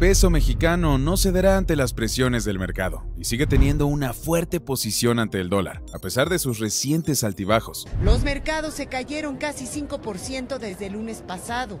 peso mexicano no cederá ante las presiones del mercado y sigue teniendo una fuerte posición ante el dólar, a pesar de sus recientes altibajos. Los mercados se cayeron casi 5% desde el lunes pasado.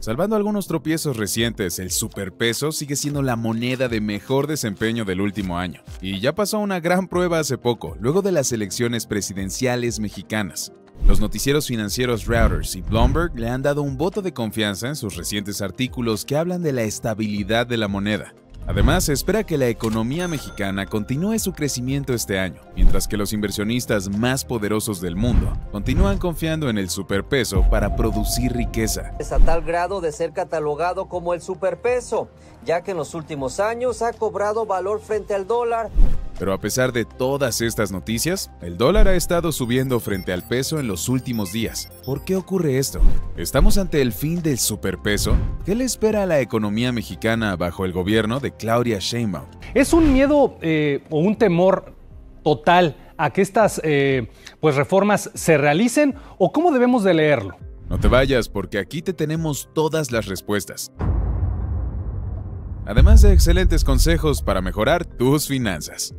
Salvando algunos tropiezos recientes, el superpeso sigue siendo la moneda de mejor desempeño del último año y ya pasó una gran prueba hace poco, luego de las elecciones presidenciales mexicanas. Los noticieros financieros Reuters y Bloomberg le han dado un voto de confianza en sus recientes artículos que hablan de la estabilidad de la moneda. Además, se espera que la economía mexicana continúe su crecimiento este año, mientras que los inversionistas más poderosos del mundo continúan confiando en el superpeso para producir riqueza. Es a tal grado de ser catalogado como el superpeso, ya que en los últimos años ha cobrado valor frente al dólar pero a pesar de todas estas noticias, el dólar ha estado subiendo frente al peso en los últimos días. ¿Por qué ocurre esto? ¿Estamos ante el fin del superpeso? ¿Qué le espera a la economía mexicana bajo el gobierno de Claudia Sheinbaum? Es un miedo eh, o un temor total a que estas eh, pues reformas se realicen o cómo debemos de leerlo. No te vayas porque aquí te tenemos todas las respuestas además de excelentes consejos para mejorar tus finanzas.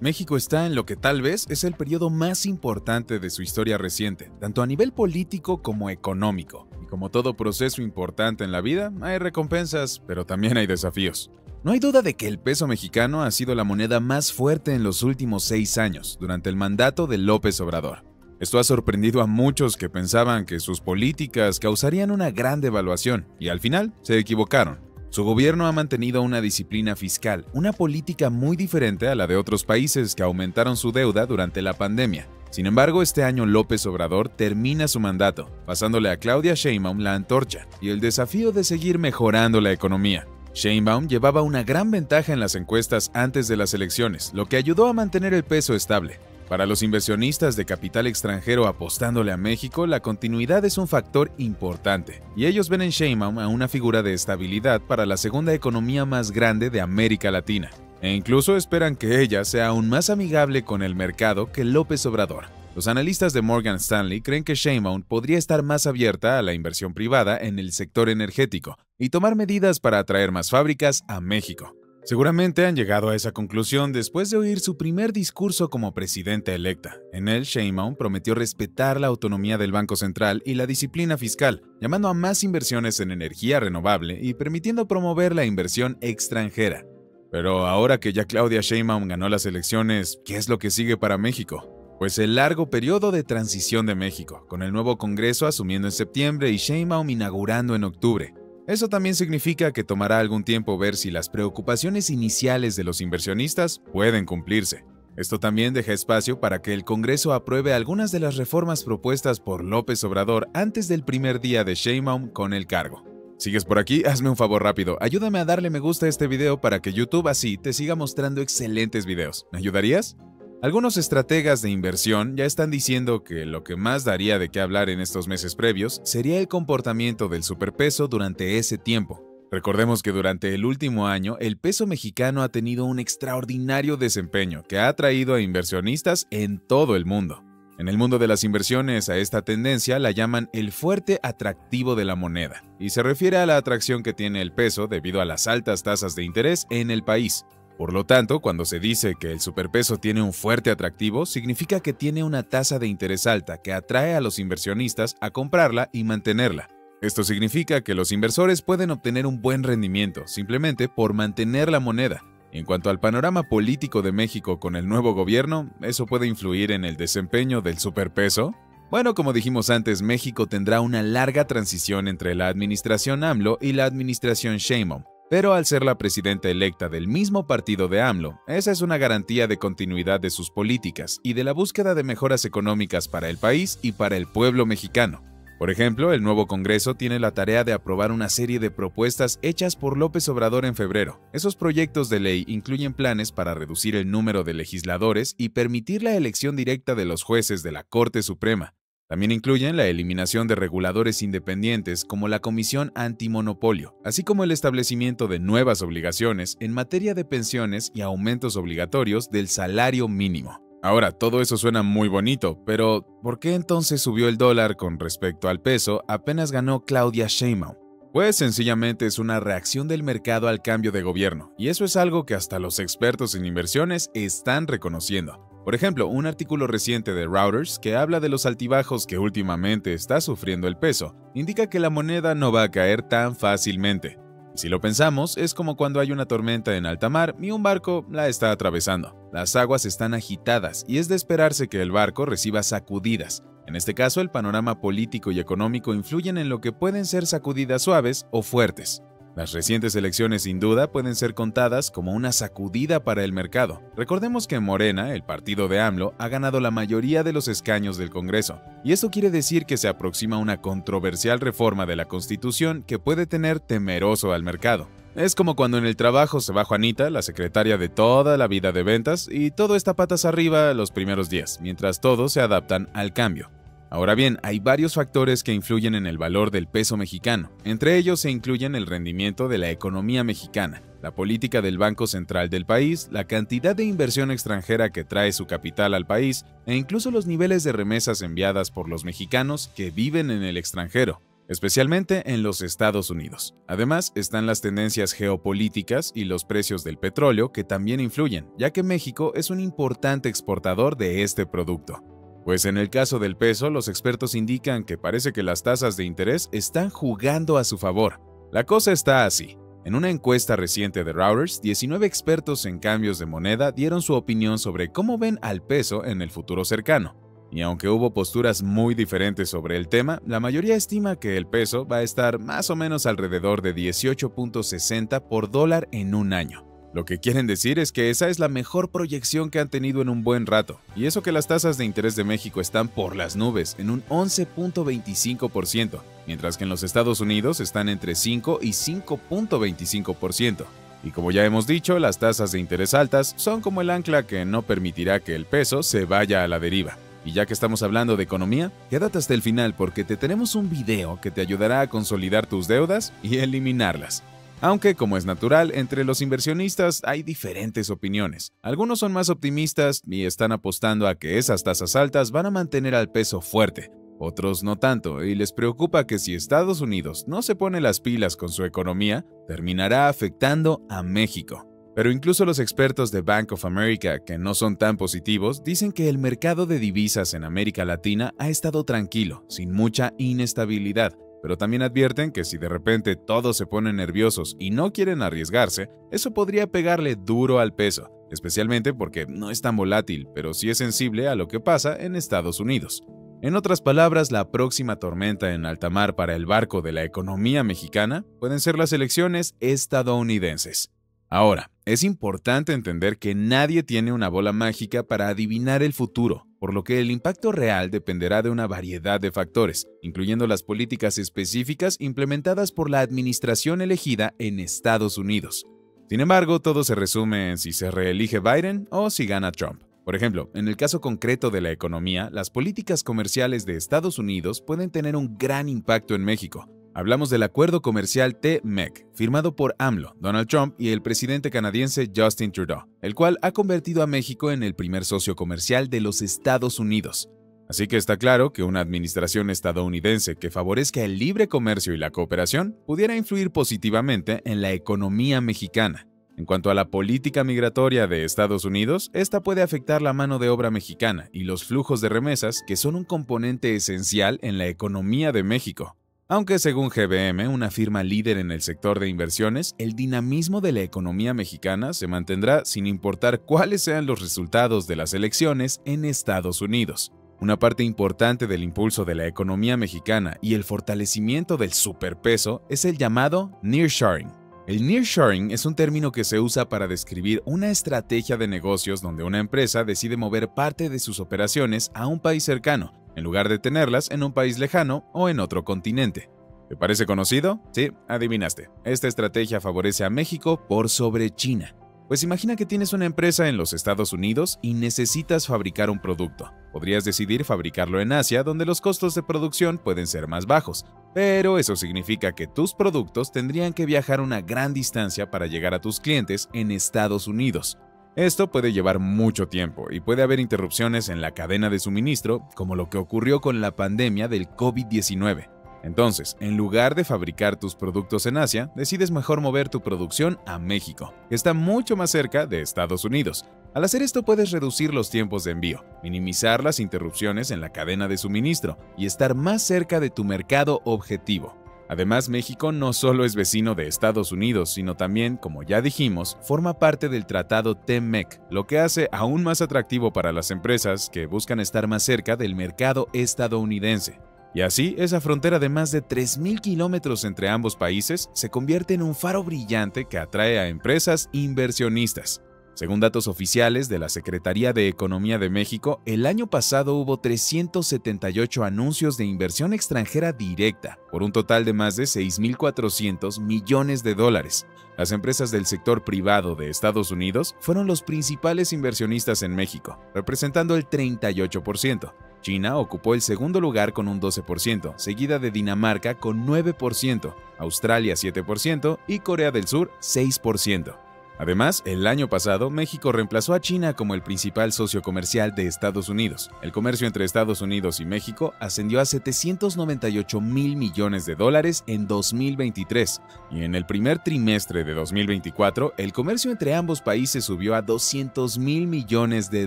México está en lo que tal vez es el periodo más importante de su historia reciente, tanto a nivel político como económico. Y como todo proceso importante en la vida, hay recompensas, pero también hay desafíos. No hay duda de que el peso mexicano ha sido la moneda más fuerte en los últimos seis años, durante el mandato de López Obrador. Esto ha sorprendido a muchos que pensaban que sus políticas causarían una gran devaluación y al final se equivocaron. Su gobierno ha mantenido una disciplina fiscal, una política muy diferente a la de otros países que aumentaron su deuda durante la pandemia. Sin embargo, este año López Obrador termina su mandato, pasándole a Claudia Sheinbaum la antorcha y el desafío de seguir mejorando la economía. Sheinbaum llevaba una gran ventaja en las encuestas antes de las elecciones, lo que ayudó a mantener el peso estable. Para los inversionistas de capital extranjero apostándole a México, la continuidad es un factor importante, y ellos ven en Sheinbaum a una figura de estabilidad para la segunda economía más grande de América Latina, e incluso esperan que ella sea aún más amigable con el mercado que López Obrador. Los analistas de Morgan Stanley creen que Sheinbaum podría estar más abierta a la inversión privada en el sector energético y tomar medidas para atraer más fábricas a México. Seguramente han llegado a esa conclusión después de oír su primer discurso como presidenta electa. En él, Sheinbaum prometió respetar la autonomía del Banco Central y la disciplina fiscal, llamando a más inversiones en energía renovable y permitiendo promover la inversión extranjera. Pero ahora que ya Claudia Sheinbaum ganó las elecciones, ¿qué es lo que sigue para México? Pues el largo periodo de transición de México, con el nuevo Congreso asumiendo en septiembre y Sheinbaum inaugurando en octubre. Eso también significa que tomará algún tiempo ver si las preocupaciones iniciales de los inversionistas pueden cumplirse. Esto también deja espacio para que el Congreso apruebe algunas de las reformas propuestas por López Obrador antes del primer día de Sheinbaum con el cargo. ¿Sigues por aquí? Hazme un favor rápido, ayúdame a darle me gusta a este video para que YouTube así te siga mostrando excelentes videos. ¿Me ayudarías? Algunos estrategas de inversión ya están diciendo que lo que más daría de qué hablar en estos meses previos sería el comportamiento del superpeso durante ese tiempo. Recordemos que durante el último año el peso mexicano ha tenido un extraordinario desempeño que ha atraído a inversionistas en todo el mundo. En el mundo de las inversiones a esta tendencia la llaman el fuerte atractivo de la moneda, y se refiere a la atracción que tiene el peso debido a las altas tasas de interés en el país, por lo tanto, cuando se dice que el superpeso tiene un fuerte atractivo, significa que tiene una tasa de interés alta que atrae a los inversionistas a comprarla y mantenerla. Esto significa que los inversores pueden obtener un buen rendimiento simplemente por mantener la moneda. En cuanto al panorama político de México con el nuevo gobierno, ¿eso puede influir en el desempeño del superpeso? Bueno, como dijimos antes, México tendrá una larga transición entre la administración AMLO y la administración Sheinbaum, pero al ser la presidenta electa del mismo partido de AMLO, esa es una garantía de continuidad de sus políticas y de la búsqueda de mejoras económicas para el país y para el pueblo mexicano. Por ejemplo, el nuevo Congreso tiene la tarea de aprobar una serie de propuestas hechas por López Obrador en febrero. Esos proyectos de ley incluyen planes para reducir el número de legisladores y permitir la elección directa de los jueces de la Corte Suprema, también incluyen la eliminación de reguladores independientes como la Comisión Antimonopolio, así como el establecimiento de nuevas obligaciones en materia de pensiones y aumentos obligatorios del salario mínimo. Ahora, todo eso suena muy bonito, pero ¿por qué entonces subió el dólar con respecto al peso apenas ganó Claudia Sheinbaum? Pues sencillamente es una reacción del mercado al cambio de gobierno, y eso es algo que hasta los expertos en inversiones están reconociendo. Por ejemplo, un artículo reciente de Routers que habla de los altibajos que últimamente está sufriendo el peso, indica que la moneda no va a caer tan fácilmente. si lo pensamos, es como cuando hay una tormenta en alta mar y un barco la está atravesando. Las aguas están agitadas y es de esperarse que el barco reciba sacudidas. En este caso, el panorama político y económico influyen en lo que pueden ser sacudidas suaves o fuertes. Las recientes elecciones sin duda pueden ser contadas como una sacudida para el mercado. Recordemos que Morena, el partido de AMLO, ha ganado la mayoría de los escaños del Congreso, y eso quiere decir que se aproxima una controversial reforma de la Constitución que puede tener temeroso al mercado. Es como cuando en el trabajo se va Juanita, la secretaria de toda la vida de ventas, y todo está patas arriba los primeros días, mientras todos se adaptan al cambio. Ahora bien, hay varios factores que influyen en el valor del peso mexicano. Entre ellos se incluyen el rendimiento de la economía mexicana, la política del Banco Central del país, la cantidad de inversión extranjera que trae su capital al país e incluso los niveles de remesas enviadas por los mexicanos que viven en el extranjero especialmente en los Estados Unidos. Además, están las tendencias geopolíticas y los precios del petróleo que también influyen, ya que México es un importante exportador de este producto. Pues en el caso del peso, los expertos indican que parece que las tasas de interés están jugando a su favor. La cosa está así. En una encuesta reciente de Reuters, 19 expertos en cambios de moneda dieron su opinión sobre cómo ven al peso en el futuro cercano. Y aunque hubo posturas muy diferentes sobre el tema, la mayoría estima que el peso va a estar más o menos alrededor de 18.60 por dólar en un año. Lo que quieren decir es que esa es la mejor proyección que han tenido en un buen rato, y eso que las tasas de interés de México están por las nubes, en un 11.25%, mientras que en los Estados Unidos están entre 5 y 5.25%. Y como ya hemos dicho, las tasas de interés altas son como el ancla que no permitirá que el peso se vaya a la deriva. Y ya que estamos hablando de economía, quédate hasta el final porque te tenemos un video que te ayudará a consolidar tus deudas y eliminarlas. Aunque, como es natural, entre los inversionistas hay diferentes opiniones. Algunos son más optimistas y están apostando a que esas tasas altas van a mantener al peso fuerte, otros no tanto, y les preocupa que si Estados Unidos no se pone las pilas con su economía, terminará afectando a México. Pero incluso los expertos de Bank of America, que no son tan positivos, dicen que el mercado de divisas en América Latina ha estado tranquilo, sin mucha inestabilidad, pero también advierten que si de repente todos se ponen nerviosos y no quieren arriesgarse, eso podría pegarle duro al peso, especialmente porque no es tan volátil, pero sí es sensible a lo que pasa en Estados Unidos. En otras palabras, la próxima tormenta en alta mar para el barco de la economía mexicana pueden ser las elecciones estadounidenses. Ahora, es importante entender que nadie tiene una bola mágica para adivinar el futuro, por lo que el impacto real dependerá de una variedad de factores, incluyendo las políticas específicas implementadas por la administración elegida en Estados Unidos. Sin embargo, todo se resume en si se reelige Biden o si gana Trump. Por ejemplo, en el caso concreto de la economía, las políticas comerciales de Estados Unidos pueden tener un gran impacto en México, Hablamos del acuerdo comercial T-MEC, firmado por AMLO, Donald Trump y el presidente canadiense Justin Trudeau, el cual ha convertido a México en el primer socio comercial de los Estados Unidos. Así que está claro que una administración estadounidense que favorezca el libre comercio y la cooperación pudiera influir positivamente en la economía mexicana. En cuanto a la política migratoria de Estados Unidos, esta puede afectar la mano de obra mexicana y los flujos de remesas, que son un componente esencial en la economía de México. Aunque según GBM, una firma líder en el sector de inversiones, el dinamismo de la economía mexicana se mantendrá sin importar cuáles sean los resultados de las elecciones en Estados Unidos. Una parte importante del impulso de la economía mexicana y el fortalecimiento del superpeso es el llamado nearshoring. El nearshoring es un término que se usa para describir una estrategia de negocios donde una empresa decide mover parte de sus operaciones a un país cercano, en lugar de tenerlas en un país lejano o en otro continente. ¿Te parece conocido? Sí, adivinaste. Esta estrategia favorece a México por sobre China. Pues imagina que tienes una empresa en los Estados Unidos y necesitas fabricar un producto. Podrías decidir fabricarlo en Asia, donde los costos de producción pueden ser más bajos, pero eso significa que tus productos tendrían que viajar una gran distancia para llegar a tus clientes en Estados Unidos. Esto puede llevar mucho tiempo y puede haber interrupciones en la cadena de suministro, como lo que ocurrió con la pandemia del COVID-19. Entonces, en lugar de fabricar tus productos en Asia, decides mejor mover tu producción a México, que está mucho más cerca de Estados Unidos. Al hacer esto puedes reducir los tiempos de envío, minimizar las interrupciones en la cadena de suministro y estar más cerca de tu mercado objetivo. Además, México no solo es vecino de Estados Unidos, sino también, como ya dijimos, forma parte del Tratado TEMEC, lo que hace aún más atractivo para las empresas que buscan estar más cerca del mercado estadounidense. Y así, esa frontera de más de 3.000 kilómetros entre ambos países se convierte en un faro brillante que atrae a empresas inversionistas. Según datos oficiales de la Secretaría de Economía de México, el año pasado hubo 378 anuncios de inversión extranjera directa, por un total de más de 6.400 millones de dólares. Las empresas del sector privado de Estados Unidos fueron los principales inversionistas en México, representando el 38%. China ocupó el segundo lugar con un 12%, seguida de Dinamarca con 9%, Australia 7% y Corea del Sur 6%. Además, el año pasado, México reemplazó a China como el principal socio comercial de Estados Unidos. El comercio entre Estados Unidos y México ascendió a 798 mil millones de dólares en 2023 y en el primer trimestre de 2024, el comercio entre ambos países subió a 200 mil millones de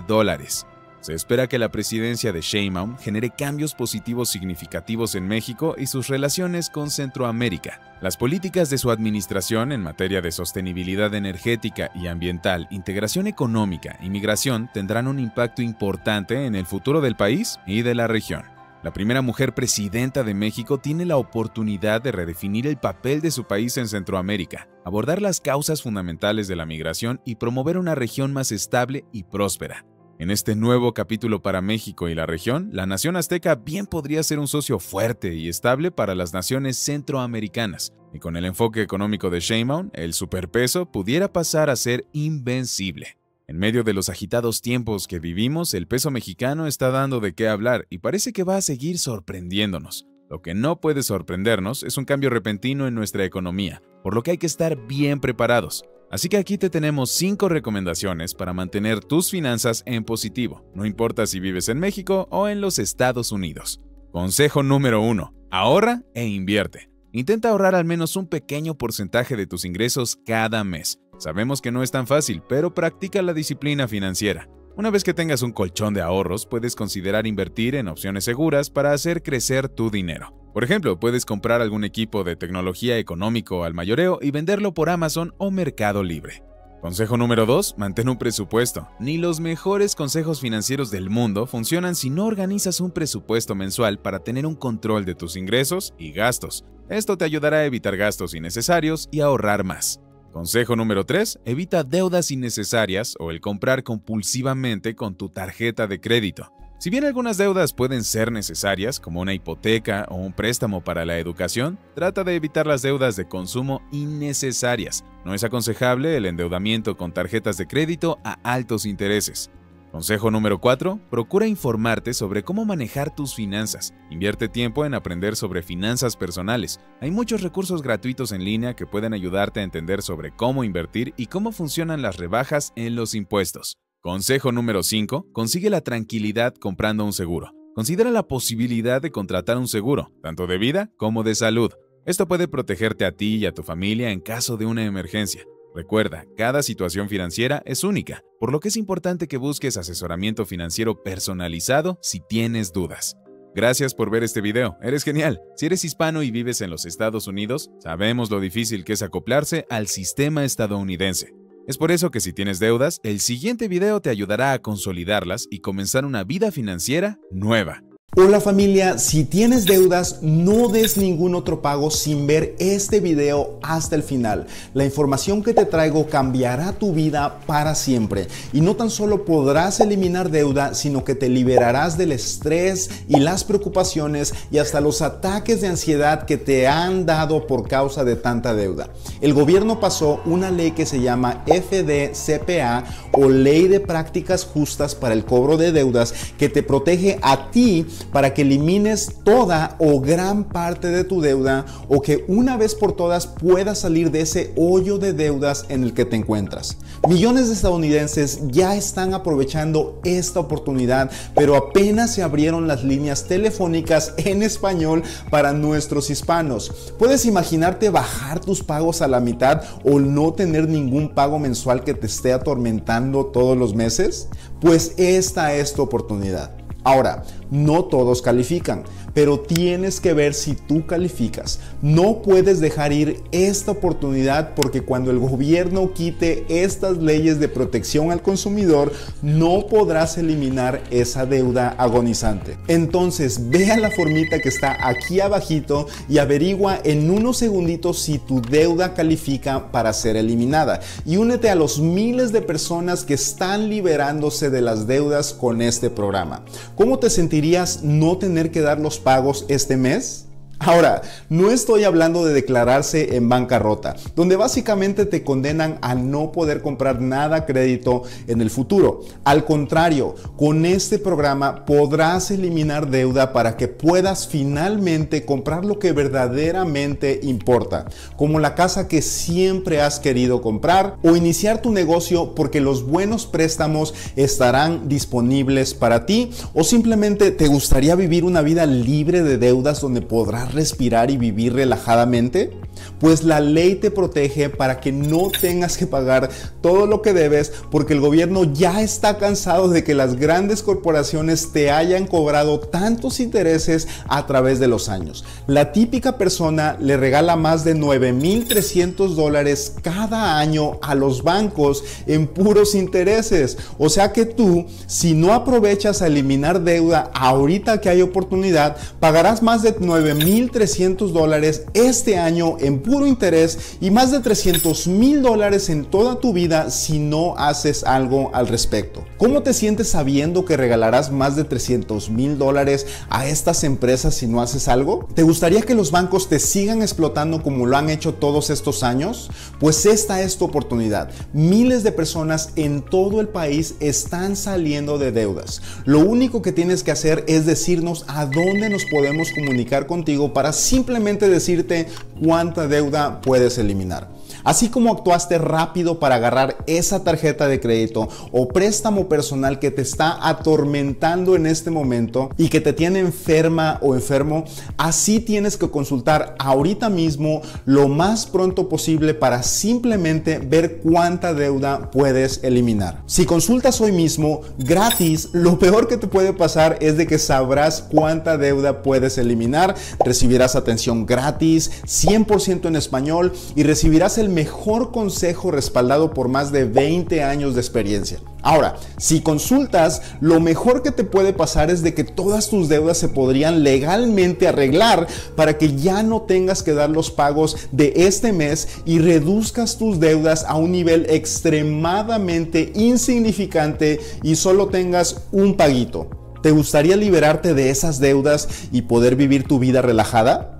dólares. Se espera que la presidencia de Sheinbaum genere cambios positivos significativos en México y sus relaciones con Centroamérica. Las políticas de su administración en materia de sostenibilidad energética y ambiental, integración económica y migración tendrán un impacto importante en el futuro del país y de la región. La primera mujer presidenta de México tiene la oportunidad de redefinir el papel de su país en Centroamérica, abordar las causas fundamentales de la migración y promover una región más estable y próspera. En este nuevo capítulo para México y la región, la nación azteca bien podría ser un socio fuerte y estable para las naciones centroamericanas, y con el enfoque económico de Sheinbaum, el superpeso pudiera pasar a ser invencible. En medio de los agitados tiempos que vivimos, el peso mexicano está dando de qué hablar y parece que va a seguir sorprendiéndonos. Lo que no puede sorprendernos es un cambio repentino en nuestra economía, por lo que hay que estar bien preparados. Así que aquí te tenemos 5 recomendaciones para mantener tus finanzas en positivo, no importa si vives en México o en los Estados Unidos. Consejo número 1. Ahorra e invierte. Intenta ahorrar al menos un pequeño porcentaje de tus ingresos cada mes. Sabemos que no es tan fácil, pero practica la disciplina financiera. Una vez que tengas un colchón de ahorros, puedes considerar invertir en opciones seguras para hacer crecer tu dinero. Por ejemplo, puedes comprar algún equipo de tecnología económico al mayoreo y venderlo por Amazon o Mercado Libre. Consejo número 2. Mantén un presupuesto. Ni los mejores consejos financieros del mundo funcionan si no organizas un presupuesto mensual para tener un control de tus ingresos y gastos. Esto te ayudará a evitar gastos innecesarios y ahorrar más. Consejo número 3. Evita deudas innecesarias o el comprar compulsivamente con tu tarjeta de crédito. Si bien algunas deudas pueden ser necesarias, como una hipoteca o un préstamo para la educación, trata de evitar las deudas de consumo innecesarias. No es aconsejable el endeudamiento con tarjetas de crédito a altos intereses. Consejo número 4. Procura informarte sobre cómo manejar tus finanzas. Invierte tiempo en aprender sobre finanzas personales. Hay muchos recursos gratuitos en línea que pueden ayudarte a entender sobre cómo invertir y cómo funcionan las rebajas en los impuestos. Consejo número 5. Consigue la tranquilidad comprando un seguro. Considera la posibilidad de contratar un seguro, tanto de vida como de salud. Esto puede protegerte a ti y a tu familia en caso de una emergencia. Recuerda, cada situación financiera es única, por lo que es importante que busques asesoramiento financiero personalizado si tienes dudas. Gracias por ver este video, eres genial. Si eres hispano y vives en los Estados Unidos, sabemos lo difícil que es acoplarse al sistema estadounidense. Es por eso que si tienes deudas, el siguiente video te ayudará a consolidarlas y comenzar una vida financiera nueva. Hola familia, si tienes deudas, no des ningún otro pago sin ver este video hasta el final. La información que te traigo cambiará tu vida para siempre y no tan solo podrás eliminar deuda, sino que te liberarás del estrés y las preocupaciones y hasta los ataques de ansiedad que te han dado por causa de tanta deuda. El gobierno pasó una ley que se llama FDCPA o Ley de Prácticas Justas para el Cobro de Deudas que te protege a ti para que elimines toda o gran parte de tu deuda o que una vez por todas puedas salir de ese hoyo de deudas en el que te encuentras. Millones de estadounidenses ya están aprovechando esta oportunidad, pero apenas se abrieron las líneas telefónicas en español para nuestros hispanos. Puedes imaginarte bajar tus pagos a la mitad o no tener ningún pago mensual que te esté atormentando todos los meses? Pues esta es tu oportunidad. Ahora, no todos califican, pero tienes que ver si tú calificas. No puedes dejar ir esta oportunidad porque cuando el gobierno quite estas leyes de protección al consumidor, no podrás eliminar esa deuda agonizante. Entonces, a la formita que está aquí abajito y averigua en unos segunditos si tu deuda califica para ser eliminada. Y únete a los miles de personas que están liberándose de las deudas con este programa. ¿Cómo te sentirías no tener que dar los pagos este mes? Ahora, no estoy hablando de declararse en bancarrota, donde básicamente te condenan a no poder comprar nada crédito en el futuro. Al contrario, con este programa podrás eliminar deuda para que puedas finalmente comprar lo que verdaderamente importa, como la casa que siempre has querido comprar o iniciar tu negocio porque los buenos préstamos estarán disponibles para ti o simplemente te gustaría vivir una vida libre de deudas donde podrás respirar y vivir relajadamente? Pues la ley te protege para que no tengas que pagar todo lo que debes porque el gobierno ya está cansado de que las grandes corporaciones te hayan cobrado tantos intereses a través de los años. La típica persona le regala más de 9.300 dólares cada año a los bancos en puros intereses. O sea que tú, si no aprovechas a eliminar deuda ahorita que hay oportunidad, pagarás más de 9.000 1.300 dólares este año en puro interés y más de 300 mil dólares en toda tu vida si no haces algo al respecto. ¿Cómo te sientes sabiendo que regalarás más de 300 mil dólares a estas empresas si no haces algo? ¿Te gustaría que los bancos te sigan explotando como lo han hecho todos estos años? Pues esta es tu oportunidad. Miles de personas en todo el país están saliendo de deudas. Lo único que tienes que hacer es decirnos a dónde nos podemos comunicar contigo para simplemente decirte cuánta deuda puedes eliminar. Así como actuaste rápido para agarrar esa tarjeta de crédito o préstamo personal que te está atormentando en este momento y que te tiene enferma o enfermo, así tienes que consultar ahorita mismo lo más pronto posible para simplemente ver cuánta deuda puedes eliminar. Si consultas hoy mismo gratis, lo peor que te puede pasar es de que sabrás cuánta deuda puedes eliminar, recibirás atención gratis, 100% en español y recibirás el mejor consejo respaldado por más de 20 años de experiencia. Ahora, si consultas, lo mejor que te puede pasar es de que todas tus deudas se podrían legalmente arreglar para que ya no tengas que dar los pagos de este mes y reduzcas tus deudas a un nivel extremadamente insignificante y solo tengas un paguito. ¿Te gustaría liberarte de esas deudas y poder vivir tu vida relajada?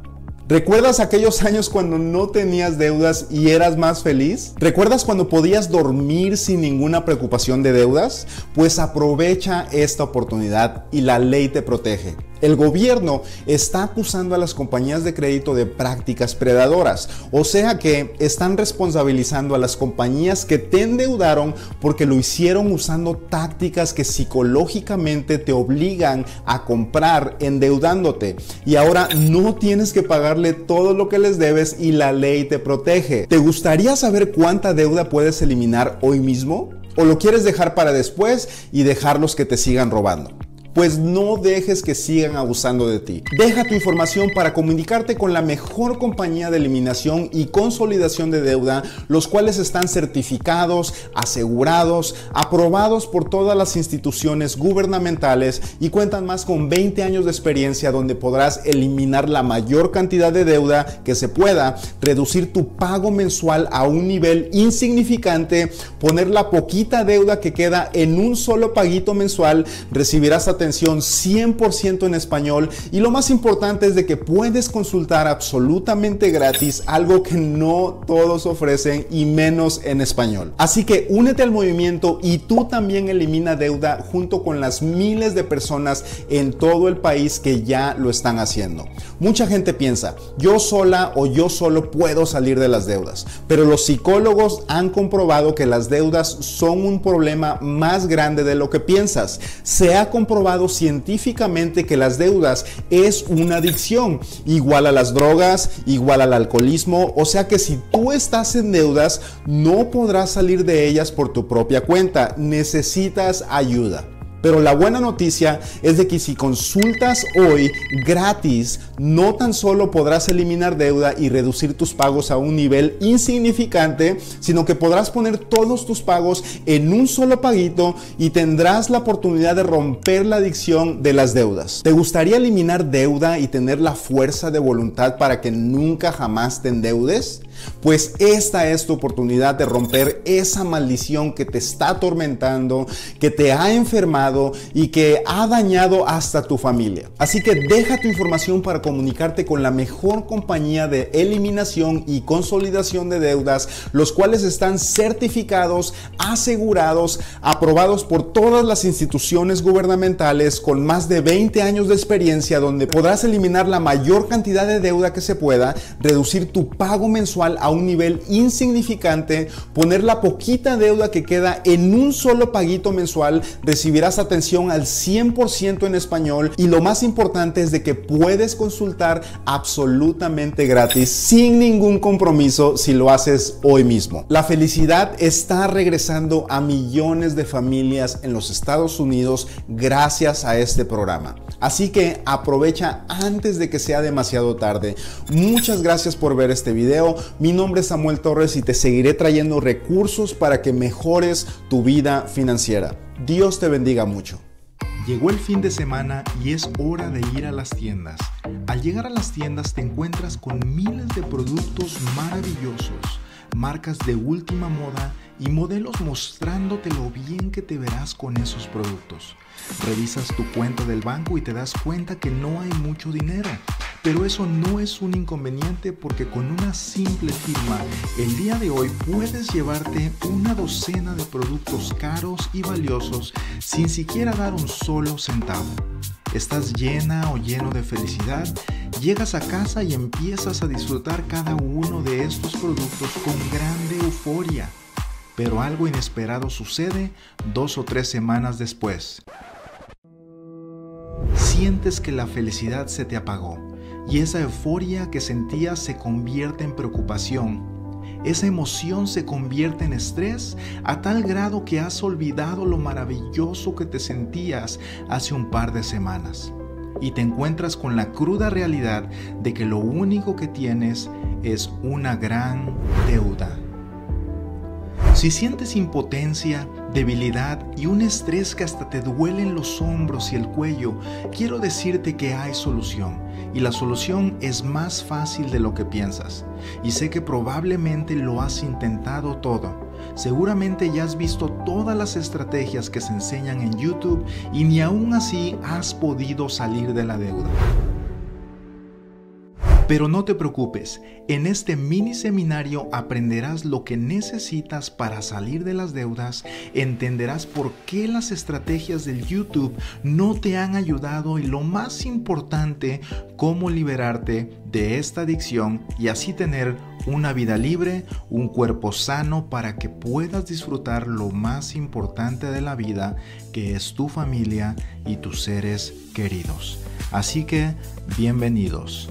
¿Recuerdas aquellos años cuando no tenías deudas y eras más feliz? ¿Recuerdas cuando podías dormir sin ninguna preocupación de deudas? Pues aprovecha esta oportunidad y la ley te protege. El gobierno está acusando a las compañías de crédito de prácticas predadoras, o sea que están responsabilizando a las compañías que te endeudaron porque lo hicieron usando tácticas que psicológicamente te obligan a comprar endeudándote y ahora no tienes que pagarle todo lo que les debes y la ley te protege. ¿Te gustaría saber cuánta deuda puedes eliminar hoy mismo? ¿O lo quieres dejar para después y los que te sigan robando? pues no dejes que sigan abusando de ti. Deja tu información para comunicarte con la mejor compañía de eliminación y consolidación de deuda, los cuales están certificados, asegurados, aprobados por todas las instituciones gubernamentales y cuentan más con 20 años de experiencia donde podrás eliminar la mayor cantidad de deuda que se pueda, reducir tu pago mensual a un nivel insignificante, poner la poquita deuda que queda en un solo paguito mensual, recibirás atención 100% en español y lo más importante es de que puedes consultar absolutamente gratis algo que no todos ofrecen y menos en español. Así que únete al movimiento y tú también elimina deuda junto con las miles de personas en todo el país que ya lo están haciendo. Mucha gente piensa, yo sola o yo solo puedo salir de las deudas, pero los psicólogos han comprobado que las deudas son un problema más grande de lo que piensas. Se ha comprobado científicamente que las deudas es una adicción, igual a las drogas, igual al alcoholismo, o sea que si tú estás en deudas, no podrás salir de ellas por tu propia cuenta, necesitas ayuda. Pero la buena noticia es de que si consultas hoy gratis, no tan solo podrás eliminar deuda y reducir tus pagos a un nivel insignificante, sino que podrás poner todos tus pagos en un solo paguito y tendrás la oportunidad de romper la adicción de las deudas. ¿Te gustaría eliminar deuda y tener la fuerza de voluntad para que nunca jamás te endeudes? Pues esta es tu oportunidad de romper esa maldición que te está atormentando, que te ha enfermado y que ha dañado hasta tu familia. Así que deja tu información para comunicarte con la mejor compañía de eliminación y consolidación de deudas, los cuales están certificados, asegurados, aprobados por todas las instituciones gubernamentales con más de 20 años de experiencia donde podrás eliminar la mayor cantidad de deuda que se pueda, reducir tu pago mensual a un nivel insignificante, poner la poquita deuda que queda en un solo paguito mensual, recibirás atención al 100% en español y lo más importante es de que puedes consultar absolutamente gratis, sin ningún compromiso, si lo haces hoy mismo. La felicidad está regresando a millones de familias en los Estados Unidos gracias a este programa. Así que aprovecha antes de que sea demasiado tarde. Muchas gracias por ver este video. Mi nombre es Samuel Torres y te seguiré trayendo recursos para que mejores tu vida financiera. Dios te bendiga mucho. Llegó el fin de semana y es hora de ir a las tiendas. Al llegar a las tiendas te encuentras con miles de productos maravillosos marcas de última moda y modelos mostrándote lo bien que te verás con esos productos. Revisas tu cuenta del banco y te das cuenta que no hay mucho dinero. Pero eso no es un inconveniente porque con una simple firma, el día de hoy puedes llevarte una docena de productos caros y valiosos sin siquiera dar un solo centavo. Estás llena o lleno de felicidad, llegas a casa y empiezas a disfrutar cada uno de estos productos con grande euforia. Pero algo inesperado sucede dos o tres semanas después. Sientes que la felicidad se te apagó y esa euforia que sentías se convierte en preocupación, esa emoción se convierte en estrés a tal grado que has olvidado lo maravilloso que te sentías hace un par de semanas. Y te encuentras con la cruda realidad de que lo único que tienes es una gran deuda. Si sientes impotencia, debilidad y un estrés que hasta te duelen los hombros y el cuello, quiero decirte que hay solución. Y la solución es más fácil de lo que piensas. Y sé que probablemente lo has intentado todo. Seguramente ya has visto todas las estrategias que se enseñan en YouTube y ni aún así has podido salir de la deuda. Pero no te preocupes, en este mini seminario aprenderás lo que necesitas para salir de las deudas, entenderás por qué las estrategias del YouTube no te han ayudado y lo más importante, cómo liberarte de esta adicción y así tener una vida libre, un cuerpo sano para que puedas disfrutar lo más importante de la vida, que es tu familia y tus seres queridos. Así que, bienvenidos.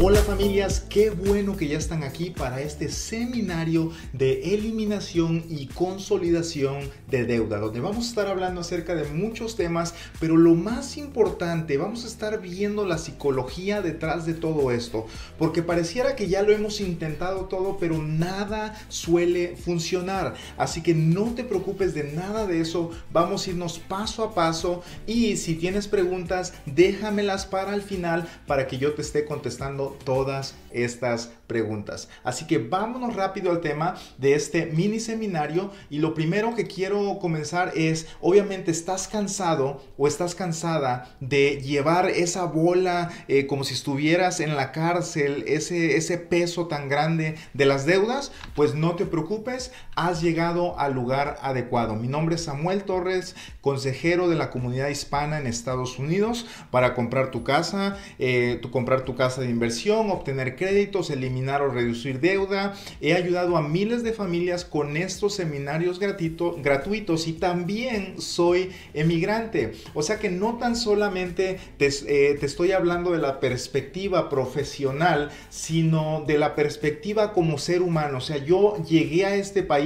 Hola familias, qué bueno que ya están aquí para este seminario de eliminación y consolidación de deuda, donde vamos a estar hablando acerca de muchos temas, pero lo más importante, vamos a estar viendo la psicología detrás de todo esto, porque pareciera que ya lo hemos intentado todo, pero nada suele funcionar, así que no te preocupes de nada de eso, vamos a irnos paso a paso y si tienes preguntas, déjamelas para el final para que yo te esté contestando todas estas preguntas. Así que vámonos rápido al tema de este mini seminario y lo primero que quiero comenzar es, obviamente estás cansado o estás cansada de llevar esa bola eh, como si estuvieras en la cárcel, ese, ese peso tan grande de las deudas, pues no te preocupes, has llegado al lugar adecuado. Mi nombre es Samuel Torres, consejero de la comunidad hispana en Estados Unidos para comprar tu casa, eh, comprar tu casa de inversión, obtener créditos, eliminar o reducir deuda. He ayudado a miles de familias con estos seminarios gratuitos y también soy emigrante. O sea que no tan solamente eh, te estoy hablando de la perspectiva profesional, sino de la perspectiva como ser humano. O sea, yo llegué a este país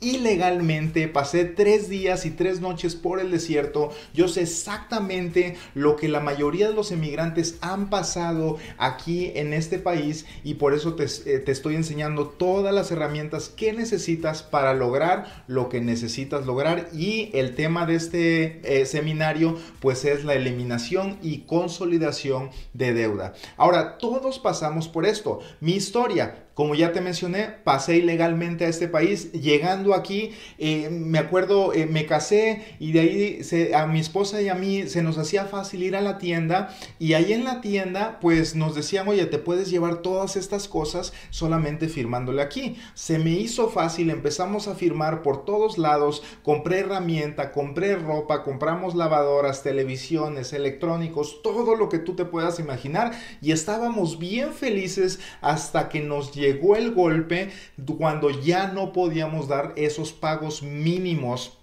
ilegalmente, pasé tres días y tres noches por el desierto, yo sé exactamente lo que la mayoría de los emigrantes han pasado aquí en este país y por eso te, eh, estoy enseñando todas las herramientas que necesitas para lograr lo que necesitas lograr y el tema de este eh, seminario pues es la eliminación y consolidación de deuda. Ahora, todos pasamos por esto, mi historia, como ya te mencioné, pasé ilegalmente a este país. Llegando aquí, eh, me acuerdo, eh, me casé y de ahí a mi esposa y a mí se nos hacía fácil ir a la tienda. Y ahí en la tienda, pues nos decían, oye, te puedes llevar todas estas cosas solamente firmándole aquí. Se me hizo fácil, empezamos a firmar por todos lados. Compré herramienta, compré ropa, compramos lavadoras, televisiones, electrónicos, todo lo que tú te puedas imaginar. Y estábamos bien felices hasta que nos llegó llegó el golpe cuando ya no podíamos dar esos pagos mínimos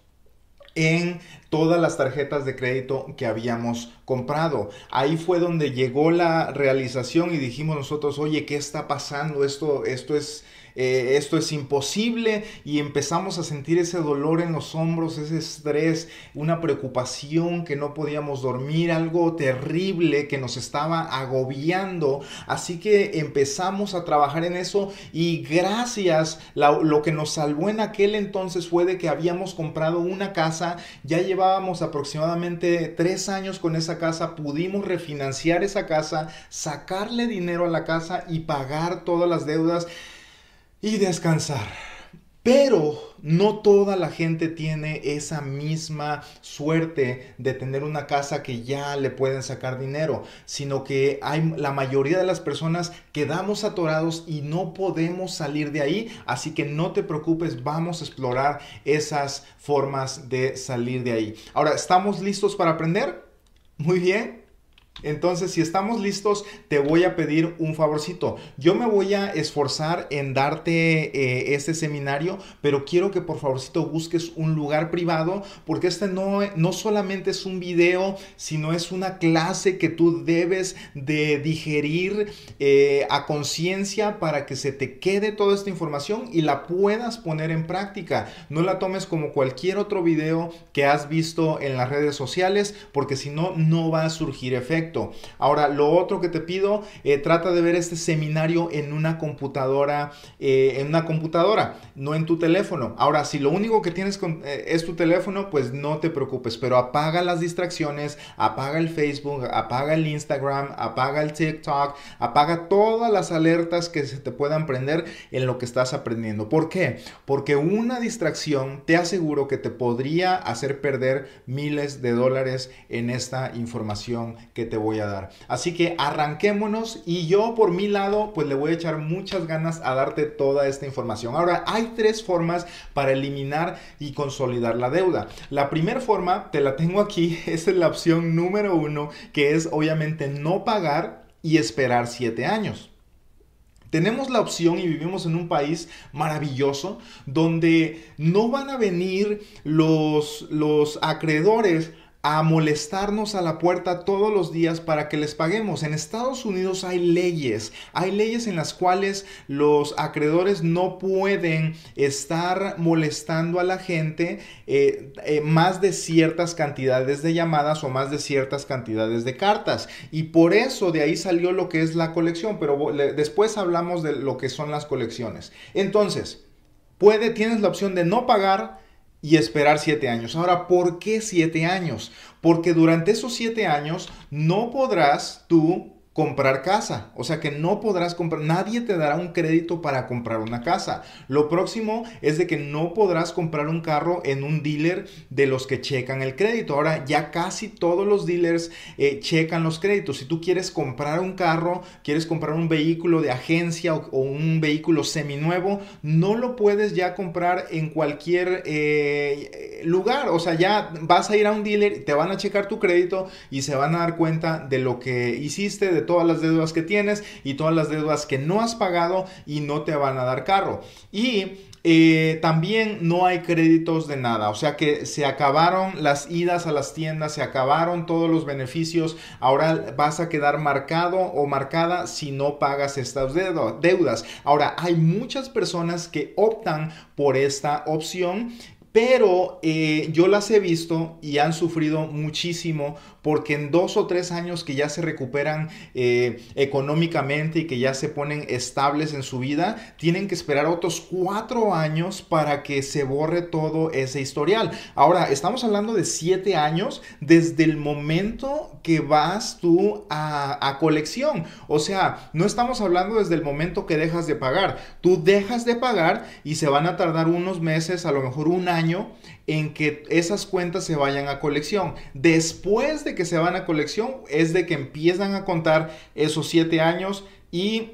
en todas las tarjetas de crédito que habíamos comprado. Ahí fue donde llegó la realización y dijimos nosotros, oye, ¿qué está pasando? Esto, esto es eh, esto es imposible y empezamos a sentir ese dolor en los hombros, ese estrés, una preocupación que no podíamos dormir, algo terrible que nos estaba agobiando. Así que empezamos a trabajar en eso y gracias, lo que nos salvó en aquel entonces fue de que habíamos comprado una casa, ya llevábamos aproximadamente tres años con esa casa, pudimos refinanciar esa casa, sacarle dinero a la casa y pagar todas las deudas y descansar. Pero no toda la gente tiene esa misma suerte de tener una casa que ya le pueden sacar dinero, sino que hay la mayoría de las personas quedamos atorados y no podemos salir de ahí, así que no te preocupes, vamos a explorar esas formas de salir de ahí. Ahora, ¿estamos listos para aprender? Muy bien, entonces, si estamos listos, te voy a pedir un favorcito. Yo me voy a esforzar en darte eh, este seminario, pero quiero que por favorcito busques un lugar privado, porque este no, no solamente es un video, sino es una clase que tú debes de digerir eh, a conciencia para que se te quede toda esta información y la puedas poner en práctica. No la tomes como cualquier otro video que has visto en las redes sociales, porque si no, no va a surgir efecto. Ahora, lo otro que te pido, eh, trata de ver este seminario en una computadora, eh, en una computadora, no en tu teléfono. Ahora, si lo único que tienes eh, es tu teléfono, pues no te preocupes, pero apaga las distracciones, apaga el Facebook, apaga el Instagram, apaga el TikTok, apaga todas las alertas que se te puedan prender en lo que estás aprendiendo. ¿Por qué? Porque una distracción te aseguro que te podría hacer perder miles de dólares en esta información que te voy a dar. Así que arranquémonos y yo por mi lado pues le voy a echar muchas ganas a darte toda esta información. Ahora hay tres formas para eliminar y consolidar la deuda. La primera forma te la tengo aquí, es la opción número uno que es obviamente no pagar y esperar siete años. Tenemos la opción y vivimos en un país maravilloso donde no van a venir los, los acreedores a molestarnos a la puerta todos los días para que les paguemos. En Estados Unidos hay leyes, hay leyes en las cuales los acreedores no pueden estar molestando a la gente eh, eh, más de ciertas cantidades de llamadas o más de ciertas cantidades de cartas. Y por eso de ahí salió lo que es la colección, pero después hablamos de lo que son las colecciones. Entonces, puede, tienes la opción de no pagar, y esperar siete años. Ahora, ¿por qué siete años? Porque durante esos siete años no podrás tú comprar casa. O sea que no podrás comprar, nadie te dará un crédito para comprar una casa. Lo próximo es de que no podrás comprar un carro en un dealer de los que checan el crédito. Ahora ya casi todos los dealers eh, checan los créditos. Si tú quieres comprar un carro, quieres comprar un vehículo de agencia o, un vehículo seminuevo, no lo puedes ya comprar en cualquier eh, lugar. O sea, ya vas a ir a un dealer, te van a checar tu crédito y se van a dar cuenta de lo que hiciste, todas las deudas que tienes y todas las deudas que no has pagado y no te van a dar carro. Y eh, también no hay créditos de nada, o sea que se acabaron las idas a las tiendas, se acabaron todos los beneficios, ahora vas a quedar marcado o marcada si no pagas estas deudas. Ahora, hay muchas personas que optan por esta opción pero eh, yo las he visto y han sufrido muchísimo porque en dos o tres años que ya se recuperan eh, económicamente y que ya se ponen estables en su vida, tienen que esperar otros cuatro años para que se borre todo ese historial. Ahora, estamos hablando de siete años desde el momento que vas tú a, a colección. O sea, no estamos hablando desde el momento que dejas de pagar. Tú dejas de pagar y se van a tardar unos meses, a lo mejor un año en que esas cuentas se vayan a colección. Después de que se van a colección es de que empiezan a contar esos siete años y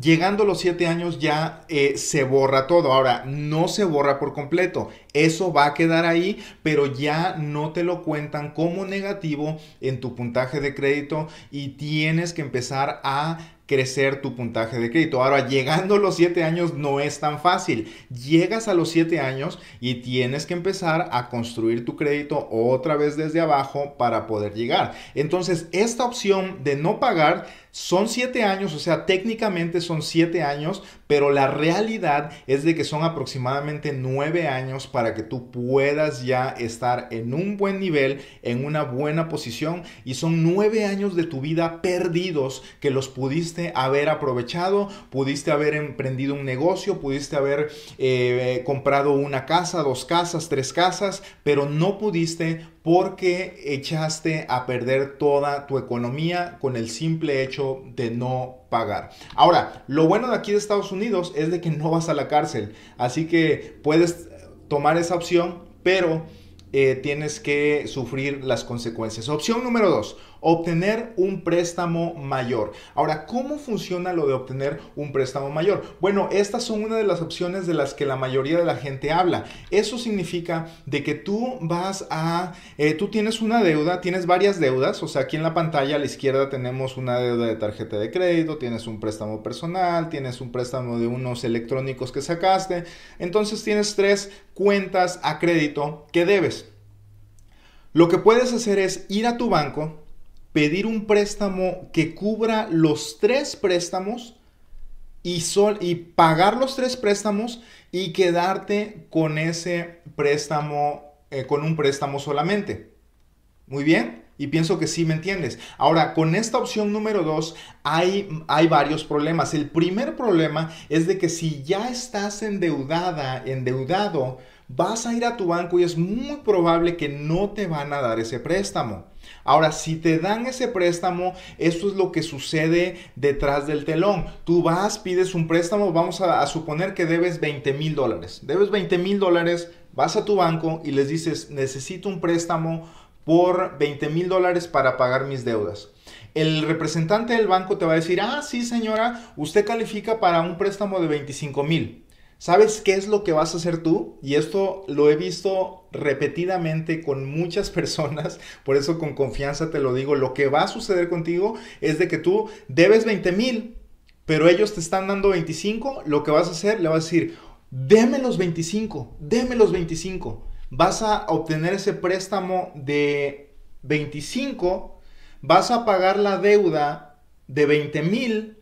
Llegando los siete años ya eh, se borra todo. Ahora, no se borra por completo. Eso va a quedar ahí, pero ya no te lo cuentan como negativo en tu puntaje de crédito y tienes que empezar a crecer tu puntaje de crédito. Ahora, llegando a los 7 años no es tan fácil. Llegas a los 7 años y tienes que empezar a construir tu crédito otra vez desde abajo para poder llegar. Entonces, esta opción de no pagar son 7 años, o sea, técnicamente son 7 años, pero la realidad es de que son aproximadamente 9 años para que tú puedas ya estar en un buen nivel, en una buena posición y son 9 años de tu vida perdidos que los pudiste haber aprovechado, pudiste haber emprendido un negocio, pudiste haber eh, comprado una casa, dos casas, tres casas, pero no pudiste porque echaste a perder toda tu economía con el simple hecho de no pagar. Ahora, lo bueno de aquí de Estados Unidos es de que no vas a la cárcel, así que puedes tomar esa opción, pero eh, tienes que sufrir las consecuencias. Opción número dos, obtener un préstamo mayor. Ahora, ¿cómo funciona lo de obtener un préstamo mayor? Bueno, estas son una de las opciones de las que la mayoría de la gente habla. Eso significa de que tú vas a, eh, tú tienes una deuda, tienes varias deudas, o sea, aquí en la pantalla a la izquierda tenemos una deuda de tarjeta de crédito, tienes un préstamo personal, tienes un préstamo de unos electrónicos que sacaste, entonces tienes tres cuentas a crédito que debes. Lo que puedes hacer es ir a tu banco, pedir un préstamo que cubra los tres préstamos y, sol y pagar los tres préstamos y quedarte con ese préstamo, eh, con un préstamo solamente. Muy bien, y pienso que sí me entiendes. Ahora, con esta opción número dos hay, hay varios problemas. El primer problema es de que si ya estás endeudada, endeudado, vas a ir a tu banco y es muy probable que no te van a dar ese préstamo. Ahora, si te dan ese préstamo, esto es lo que sucede detrás del telón. Tú vas, pides un préstamo, vamos a, suponer que debes 20 mil dólares. Debes 20 mil dólares, vas a tu banco y les dices, necesito un préstamo por 20 mil dólares para pagar mis deudas. El representante del banco te va a decir, ah, sí señora, usted califica para un préstamo de 25 mil. ¿Sabes qué es lo que vas a hacer tú? Y esto lo he visto repetidamente con muchas personas, por eso con confianza te lo digo, lo que va a suceder contigo es de que tú debes 20 mil, pero ellos te están dando 25, lo que vas a hacer, le vas a decir, deme los 25, deme los 25, vas a obtener ese préstamo de 25, vas a pagar la deuda de 20 mil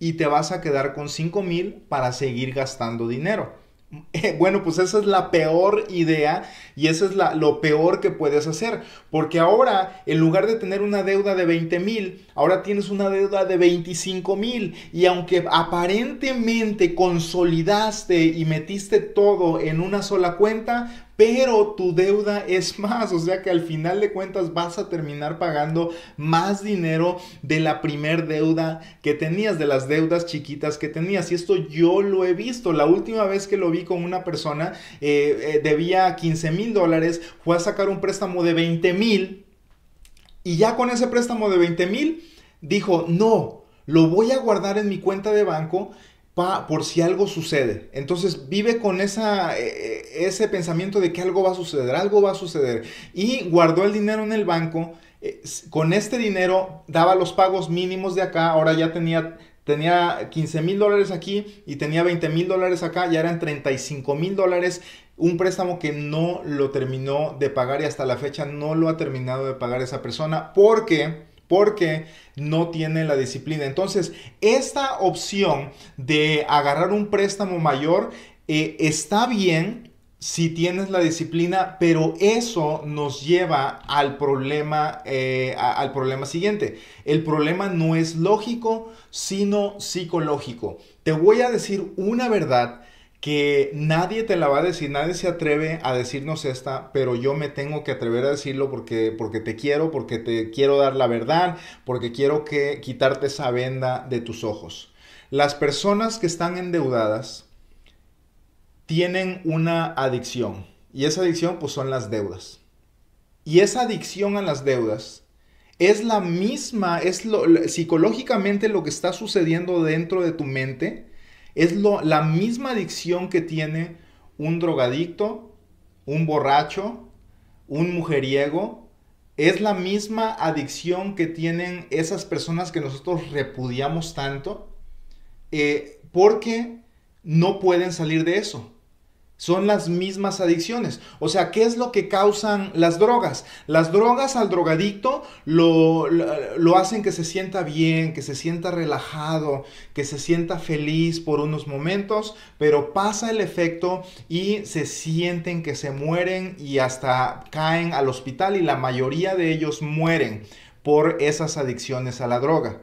y te vas a quedar con 5 mil para seguir gastando dinero. bueno, pues esa es la peor idea y eso es lo peor que puedes hacer, porque ahora, en lugar de tener una deuda de 20 mil, ahora tienes una deuda de 25 mil. Y aunque aparentemente consolidaste y metiste todo en una sola cuenta, pero tu deuda es más, o sea que al final de cuentas vas a terminar pagando más dinero de la primer deuda que tenías, de las deudas chiquitas que tenías. Y esto yo lo he visto, la última vez que lo vi con una persona eh, eh, debía 15 mil dólares, fue a sacar un préstamo de 20 mil y ya con ese préstamo de 20 mil dijo, no, lo voy a guardar en mi cuenta de banco pa, por si algo sucede. Entonces vive con esa, eh, eh, ese pensamiento de que algo va a suceder, algo va a suceder. Y guardó el dinero en el banco. Eh, con este dinero daba los pagos mínimos de acá, ahora ya tenía tenía 15 mil dólares aquí y tenía 20 mil dólares acá, ya eran 35 mil dólares un préstamo que no lo terminó de pagar y hasta la fecha no lo ha terminado de pagar esa persona porque porque no tiene la disciplina. Entonces, esta opción de agarrar un préstamo mayor eh, está bien si tienes la disciplina, pero eso nos lleva al problema, eh, al problema siguiente. El problema no es lógico, sino psicológico. Te voy a decir una verdad que nadie te la va a decir, nadie se atreve a decirnos esta, pero yo me tengo que atrever a decirlo porque, porque te quiero, porque te quiero dar la verdad, porque quiero que quitarte esa venda de tus ojos. Las personas que están endeudadas tienen una adicción y esa adicción pues son las deudas. Y esa adicción a las deudas es la misma, es lo, psicológicamente lo que está sucediendo dentro de tu mente es la misma adicción que tiene un drogadicto, un borracho, un mujeriego. Es la misma adicción que tienen esas personas que nosotros repudiamos tanto. Eh, porque no pueden salir de eso. Son las mismas adicciones. O sea, ¿qué es lo que causan las drogas? Las drogas al drogadicto lo, hacen que se sienta bien, que se sienta relajado, que se sienta feliz por unos momentos, pero pasa el efecto y se sienten que se mueren y hasta caen al hospital y la mayoría de ellos mueren por esas adicciones a la droga.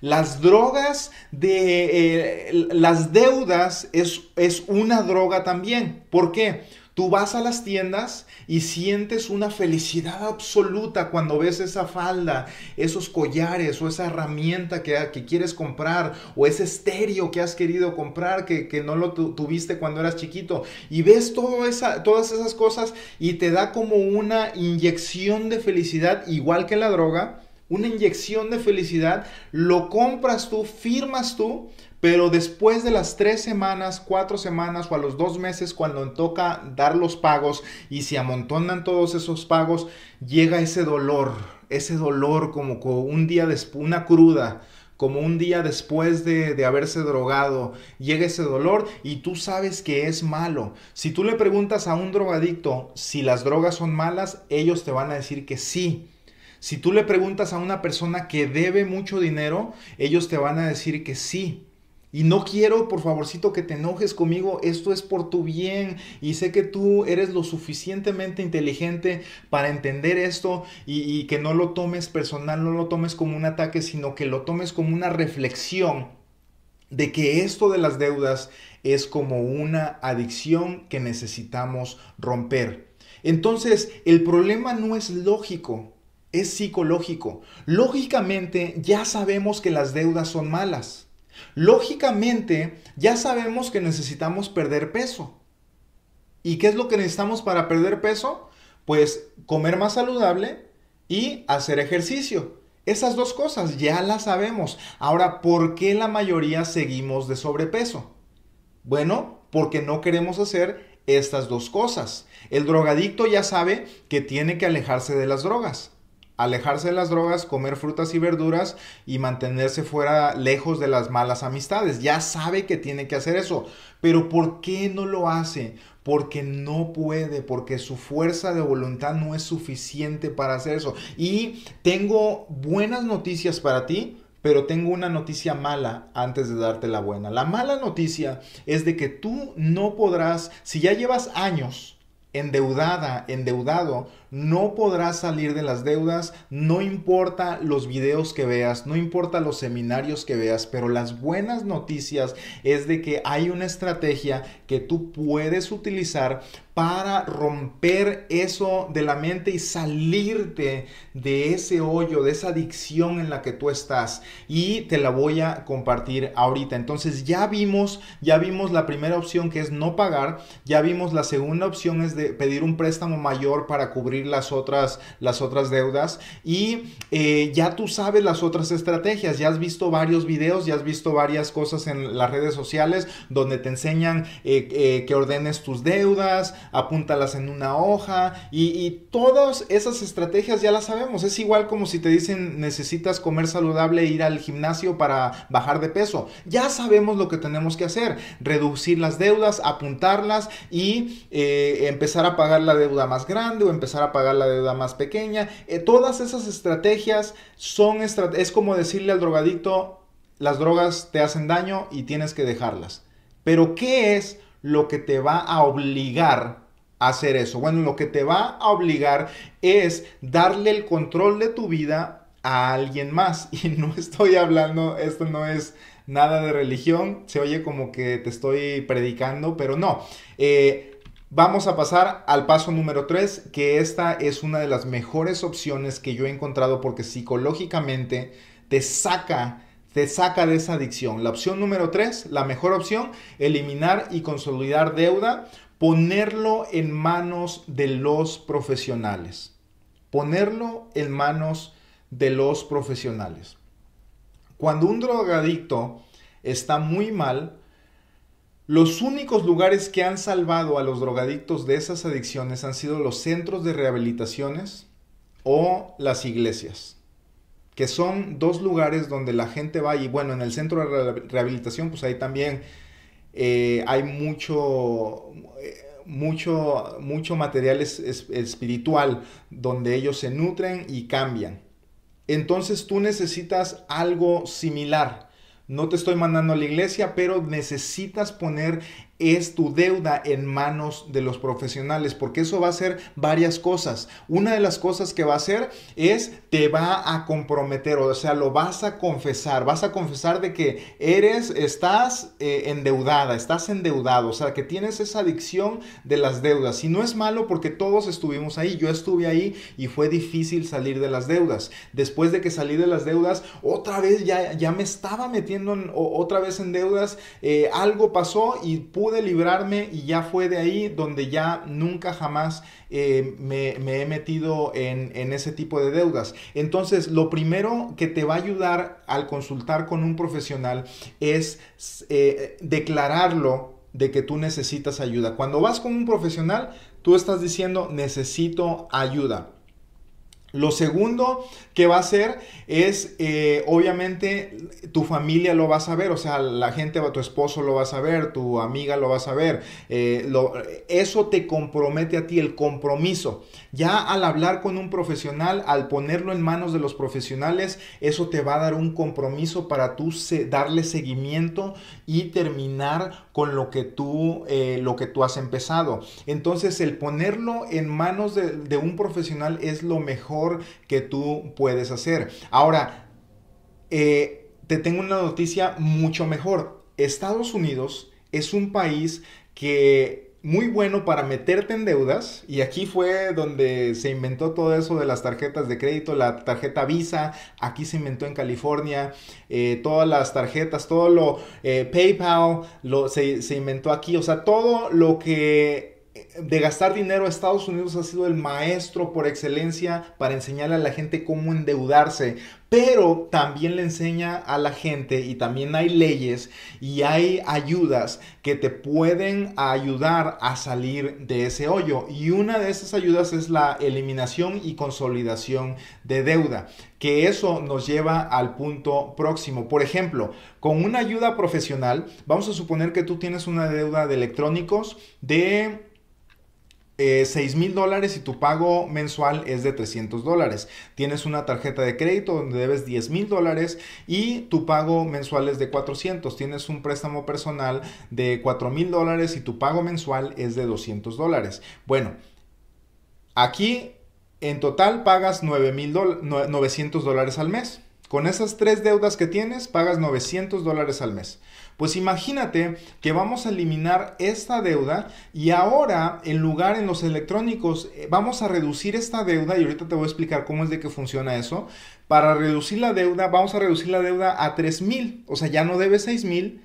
Las drogas de eh, las deudas es, es una droga también. ¿Por qué? Tú vas a las tiendas y sientes una felicidad absoluta cuando ves esa falda, esos collares o esa herramienta que, que quieres comprar o ese estéreo que has querido comprar que, no lo tuviste cuando eras chiquito. Y ves todo todas esas cosas y te da como una inyección de felicidad igual que la droga una inyección de felicidad, lo compras tú, firmas tú, pero después de las tres semanas, cuatro semanas o a los dos meses, cuando toca dar los pagos y se amontonan todos esos pagos, llega ese dolor, ese dolor como, un día después, una cruda, como un día después de, de, haberse drogado, llega ese dolor y tú sabes que es malo. Si tú le preguntas a un drogadicto si las drogas son malas, ellos te van a decir que sí. Si tú le preguntas a una persona que debe mucho dinero, ellos te van a decir que sí. Y no quiero, por favorcito, que te enojes conmigo. Esto es por tu bien. Y sé que tú eres lo suficientemente inteligente para entender esto y, que no lo tomes personal, no lo tomes como un ataque, sino que lo tomes como una reflexión de que esto de las deudas es como una adicción que necesitamos romper. Entonces, el problema no es lógico, es psicológico. Lógicamente ya sabemos que las deudas son malas. Lógicamente ya sabemos que necesitamos perder peso. ¿Y qué es lo que necesitamos para perder peso? Pues comer más saludable y hacer ejercicio. Esas dos cosas ya las sabemos. Ahora, ¿por qué la mayoría seguimos de sobrepeso? Bueno, porque no queremos hacer estas dos cosas. El drogadicto ya sabe que tiene que alejarse de las drogas alejarse de las drogas, comer frutas y verduras y mantenerse fuera lejos de las malas amistades. Ya sabe que tiene que hacer eso, pero ¿por qué no lo hace? Porque no puede, porque su fuerza de voluntad no es suficiente para hacer eso. Y tengo buenas noticias para ti. Pero tengo una noticia mala antes de darte la buena. La mala noticia es de que tú no podrás, si ya llevas años endeudada, endeudado, no podrás salir de las deudas, no importa los videos que veas, no importa los seminarios que veas, pero las buenas noticias es de que hay una estrategia que tú puedes utilizar para romper eso de la mente y salirte de ese hoyo, de esa adicción en la que tú estás. Y te la voy a compartir ahorita. Entonces ya vimos, ya vimos la primera opción que es no pagar, ya vimos la segunda opción es de pedir un préstamo mayor para cubrir las otras, las otras deudas. Y eh, ya tú sabes las otras estrategias, ya has visto varios videos, ya has visto varias cosas en las redes sociales donde te enseñan eh, eh, que ordenes tus deudas, apúntalas en una hoja y, todas esas estrategias ya las sabemos. Es igual como si te dicen necesitas comer saludable, e ir al gimnasio para bajar de peso. Ya sabemos lo que tenemos que hacer, reducir las deudas, apuntarlas y empezar a pagar la deuda más grande o empezar a pagar la deuda más pequeña. Eh, todas esas estrategias son, es como decirle al drogadicto, las drogas te hacen daño y tienes que dejarlas. Pero ¿qué es lo que te va a obligar a hacer eso? Bueno, lo que te va a obligar es darle el control de tu vida a alguien más. Y no estoy hablando, esto no es nada de religión, se oye como que te estoy predicando, pero no. Eh, Vamos a pasar al paso número 3, que esta es una de las mejores opciones que yo he encontrado porque psicológicamente te saca, te saca de esa adicción. La opción número 3, la mejor opción, eliminar y consolidar deuda, ponerlo en manos de los profesionales. Ponerlo en manos de los profesionales. Cuando un drogadicto está muy mal, los únicos lugares que han salvado a los drogadictos de esas adicciones han sido los centros de rehabilitaciones o las iglesias, que son dos lugares donde la gente va y bueno, en el centro de rehabilitación pues ahí también eh, hay mucho... mucho, mucho material espiritual donde ellos se nutren y cambian. Entonces tú necesitas algo similar no te estoy mandando a la iglesia, pero necesitas poner es tu deuda en manos de los profesionales, porque eso va a ser varias cosas. Una de las cosas que va a hacer es te va a comprometer, o sea, lo vas a confesar, vas a confesar de que eres, estás eh, endeudada, estás endeudado, o sea, que tienes esa adicción de las deudas. Y no es malo porque todos estuvimos ahí, yo estuve ahí y fue difícil salir de las deudas. Después de que salí de las deudas, otra vez ya, ya me estaba metiendo otra vez en deudas, eh, algo pasó y pude de librarme y ya fue de ahí donde ya nunca jamás eh, me, he metido en, ese tipo de deudas. Entonces, lo primero que te va a ayudar al consultar con un profesional es eh, declararlo de que tú necesitas ayuda. Cuando vas con un profesional, tú estás diciendo necesito ayuda. Lo segundo que va a ser es, eh, obviamente, tu familia lo va a saber, o sea, la gente, tu esposo lo va a saber, tu amiga lo va a saber. Eh, eso te compromete a ti, el compromiso. Ya al hablar con un profesional, al ponerlo en manos de los profesionales, eso te va a dar un compromiso para tú darle seguimiento y terminar con lo que tú, eh, lo que tú has empezado. Entonces, el ponerlo en manos de un profesional es lo mejor que tú puedes hacer. Ahora, eh, te tengo una noticia mucho mejor. Estados Unidos es un país que muy bueno para meterte en deudas y aquí fue donde se inventó todo eso de las tarjetas de crédito, la tarjeta Visa, aquí se inventó en California, eh, todas las tarjetas, todo lo eh, PayPal, se, se inventó aquí, o sea, todo lo que de gastar dinero Estados Unidos ha sido el maestro por excelencia para enseñarle a la gente cómo endeudarse, pero también le enseña a la gente y también hay leyes y hay ayudas que te pueden ayudar a salir de ese hoyo. Y una de esas ayudas es la eliminación y consolidación de deuda, que eso nos lleva al punto próximo. Por ejemplo, con una ayuda profesional, vamos a suponer que tú tienes una deuda de electrónicos de eh, mil dólares y tu pago mensual es de 300 dólares. Tienes una tarjeta de crédito donde debes 10 mil dólares y tu pago mensual es de 400. Tienes un préstamo personal de $4,000 mil dólares y tu pago mensual es de 200 dólares. Bueno, aquí en total pagas 9 mil 900 dólares al mes. Con esas tres deudas que tienes, pagas 900 dólares al mes. Pues imagínate que vamos a eliminar esta deuda y ahora en lugar en los electrónicos eh, vamos a reducir esta deuda y ahorita te voy a explicar cómo es de que funciona eso. Para reducir la deuda vamos a reducir la deuda a 3.000, o sea, ya no debes 6.000,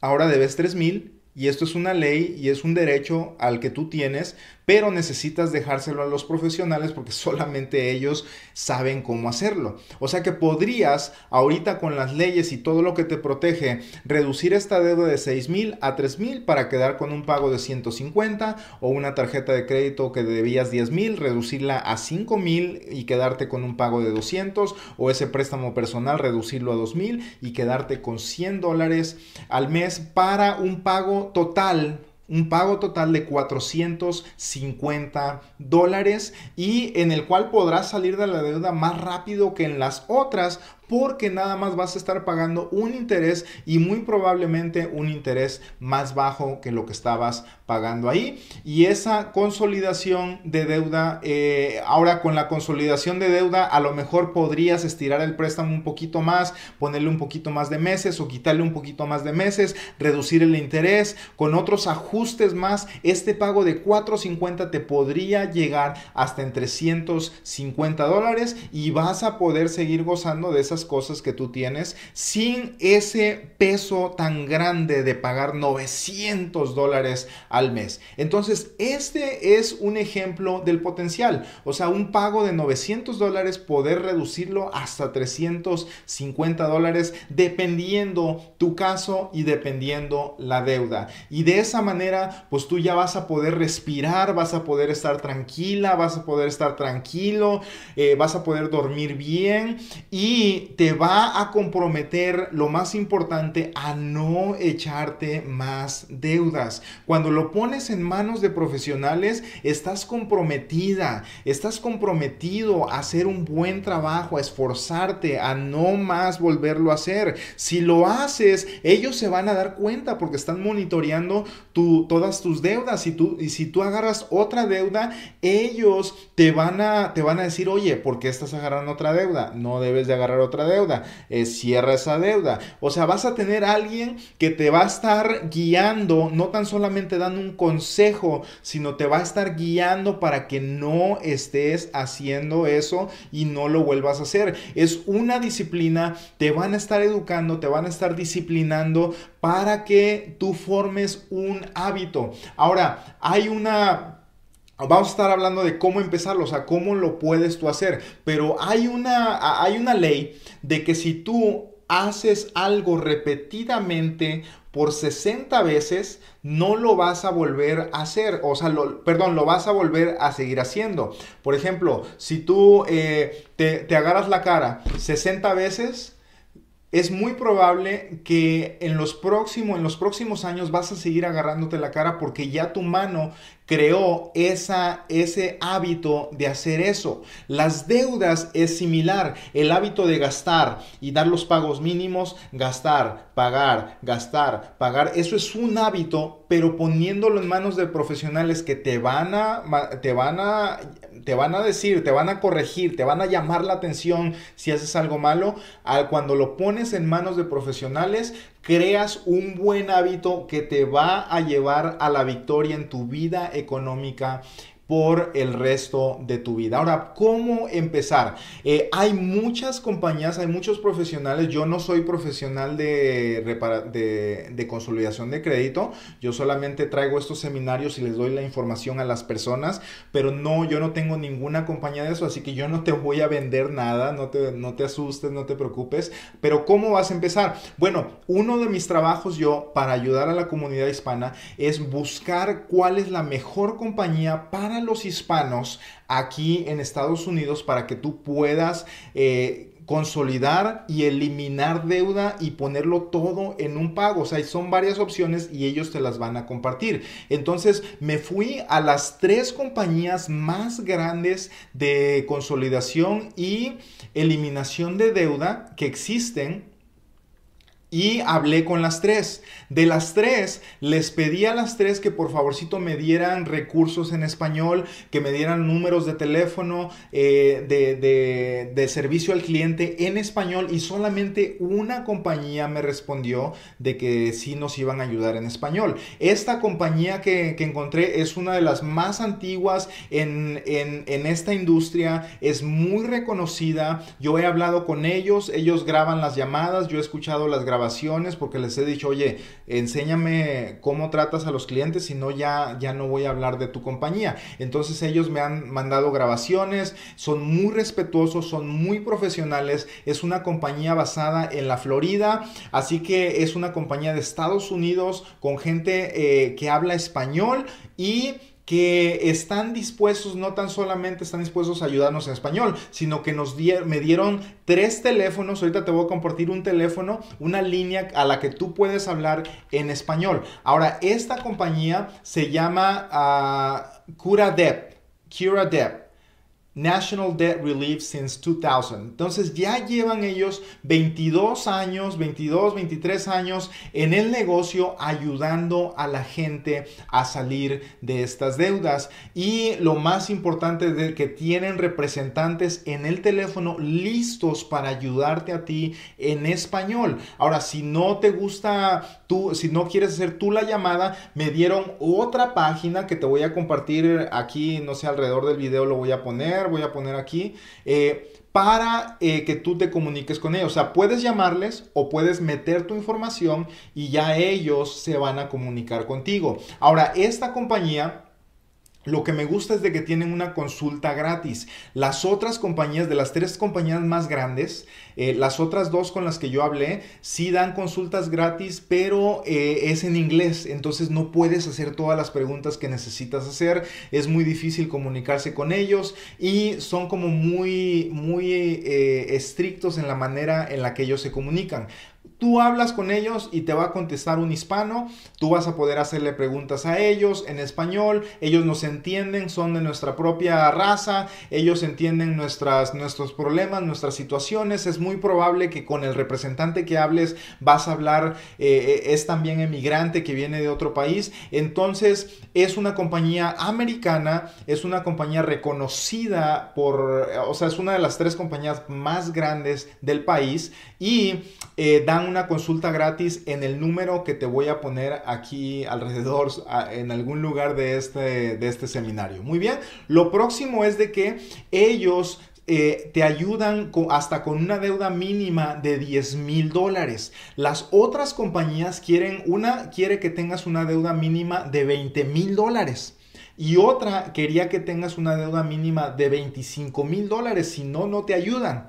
ahora debes 3.000 y esto es una ley y es un derecho al que tú tienes pero necesitas dejárselo a los profesionales porque solamente ellos saben cómo hacerlo. O sea que podrías ahorita con las leyes y todo lo que te protege reducir esta deuda de $6,000 mil a $3,000 mil para quedar con un pago de 150 o una tarjeta de crédito que debías $10,000 mil, reducirla a $5,000 mil y quedarte con un pago de 200 o ese préstamo personal reducirlo a $2,000 mil y quedarte con 100 dólares al mes para un pago total un pago total de 450 dólares y en el cual podrás salir de la deuda más rápido que en las otras porque nada más vas a estar pagando un interés y muy probablemente un interés más bajo que lo que estabas pagando ahí. Y esa consolidación de deuda, eh, ahora con la consolidación de deuda, a lo mejor podrías estirar el préstamo un poquito más, ponerle un poquito más de meses o quitarle un poquito más de meses, reducir el interés, con otros ajustes más, este pago de 4.50 te podría llegar hasta en 350 dólares y vas a poder seguir gozando de esa cosas que tú tienes sin ese peso tan grande de pagar 900 dólares al mes. Entonces, este es un ejemplo del potencial. O sea, un pago de 900 dólares, poder reducirlo hasta 350 dólares, dependiendo tu caso y dependiendo la deuda. Y de esa manera, pues tú ya vas a poder respirar, vas a poder estar tranquila, vas a poder estar tranquilo, eh, vas a poder dormir bien y te va a comprometer lo más importante a no echarte más deudas. Cuando lo pones en manos de profesionales, estás comprometida, estás comprometido a hacer un buen trabajo, a esforzarte, a no más volverlo a hacer. Si lo haces, ellos se van a dar cuenta porque están monitoreando todas tus deudas y, tú, y si tú agarras otra deuda, ellos te van, a, te van a decir, oye, ¿por qué estás agarrando otra deuda? No debes de agarrar otra deuda, eh, cierra esa deuda. O sea, vas a tener alguien que te va a estar guiando, no tan solamente dando un consejo, sino te va a estar guiando para que no estés haciendo eso y no lo vuelvas a hacer. Es una disciplina, te van a estar educando, te van a estar disciplinando para que tú formes un hábito. Ahora, hay una Vamos a estar hablando de cómo empezarlo, o sea, cómo lo puedes tú hacer. Pero hay una, hay una ley de que si tú haces algo repetidamente por 60 veces, no lo vas a volver a hacer, o sea, perdón, lo vas a volver a seguir haciendo. Por ejemplo, si tú eh, te, agarras la cara 60 veces, es muy probable que en los, en los próximos años vas a seguir agarrándote la cara porque ya tu mano creó esa, ese hábito de hacer eso. Las deudas es similar, el hábito de gastar y dar los pagos mínimos, gastar, pagar, gastar, pagar. Eso es un hábito, pero poniéndolo en manos de profesionales que te van a, te van a, te van a decir, te van a corregir, te van a llamar la atención si haces algo malo, al cuando lo pones en manos de profesionales creas un buen hábito que te va a llevar a la victoria en tu vida económica, por el resto de tu vida. Ahora, ¿cómo empezar? Eh, hay muchas compañías, hay muchos profesionales. Yo no soy profesional de, consolidación de crédito. Yo solamente traigo estos seminarios y les doy la información a las personas. Pero no, yo no tengo ninguna compañía de eso. Así que yo no te voy a vender nada. No no te asustes, no te preocupes. Pero ¿cómo vas a empezar? Bueno, uno de mis trabajos yo para ayudar a la comunidad hispana es buscar cuál es la mejor compañía para los hispanos aquí en Estados Unidos para que tú puedas eh, consolidar y eliminar deuda y ponerlo todo en un pago. O sea, son varias opciones y ellos te las van a compartir. Entonces me fui a las tres compañías más grandes de consolidación y eliminación de deuda que existen y hablé con las tres. De las tres, les pedí a las tres que por favorcito me dieran recursos en español, que me dieran números de teléfono, eh, de, servicio al cliente en español y solamente una compañía me respondió de que sí nos iban a ayudar en español. Esta compañía que, encontré es una de las más antiguas en, en esta industria, es muy reconocida, yo he hablado con ellos, ellos graban las llamadas, yo he escuchado las grabaciones porque les he dicho, oye, enséñame cómo tratas a los clientes, si no ya, ya no voy a hablar de tu compañía. Entonces ellos me han mandado grabaciones, son muy respetuosos, son muy profesionales, es una compañía basada en la Florida, así que es una compañía de Estados Unidos con gente eh, que habla español y que están dispuestos, no tan solamente están dispuestos a ayudarnos en español, sino que nos me dieron tres teléfonos, ahorita te voy a compartir un teléfono, una línea a la que tú puedes hablar en español. Ahora, esta compañía se llama uh, ah, CuraDep, CuraDep. National Debt Relief since 2000. Entonces ya llevan ellos 22 años, 22, 23 años en el negocio ayudando a la gente a salir de estas deudas. Y lo más importante es que tienen representantes en el teléfono listos para ayudarte a ti en español. Ahora, si no te gusta tú, si no quieres hacer tú la llamada, me dieron otra página que te voy a compartir aquí, no sé, alrededor del video lo voy a poner, voy a poner aquí. Eh, para eh, que tú te comuniques con ellos. O sea, puedes llamarles o puedes meter tu información y ya ellos se van a comunicar contigo. Ahora, esta compañía lo que me gusta es de que tienen una consulta gratis. Las otras compañías, de las tres compañías más grandes, eh, las otras dos con las que yo hablé, sí dan consultas gratis, pero eh, es en inglés, entonces no puedes hacer todas las preguntas que necesitas hacer. Es muy difícil comunicarse con ellos y son como muy, muy eh, estrictos en la manera en la que ellos se comunican. Tú hablas con ellos y te va a contestar un hispano, tú vas a poder hacerle preguntas a ellos en español, ellos nos entienden, son de nuestra propia raza, ellos entienden nuestras, nuestros problemas, nuestras situaciones, es muy probable que con el representante que hables vas a hablar, eh, eh, es también emigrante que viene de otro país, entonces es una compañía americana, es una compañía reconocida por, o sea, es una de las tres compañías más grandes del país y eh, dan una consulta gratis en el número que te voy a poner aquí alrededor, en algún lugar de este, de este seminario. Muy bien, lo próximo es de que ellos eh, te ayudan hasta con una deuda mínima de 10 mil dólares. Las otras compañías quieren una, quiere que tengas una deuda mínima de 20 mil dólares. Y otra quería que tengas una deuda mínima de 25 mil dólares, si no, no te ayudan.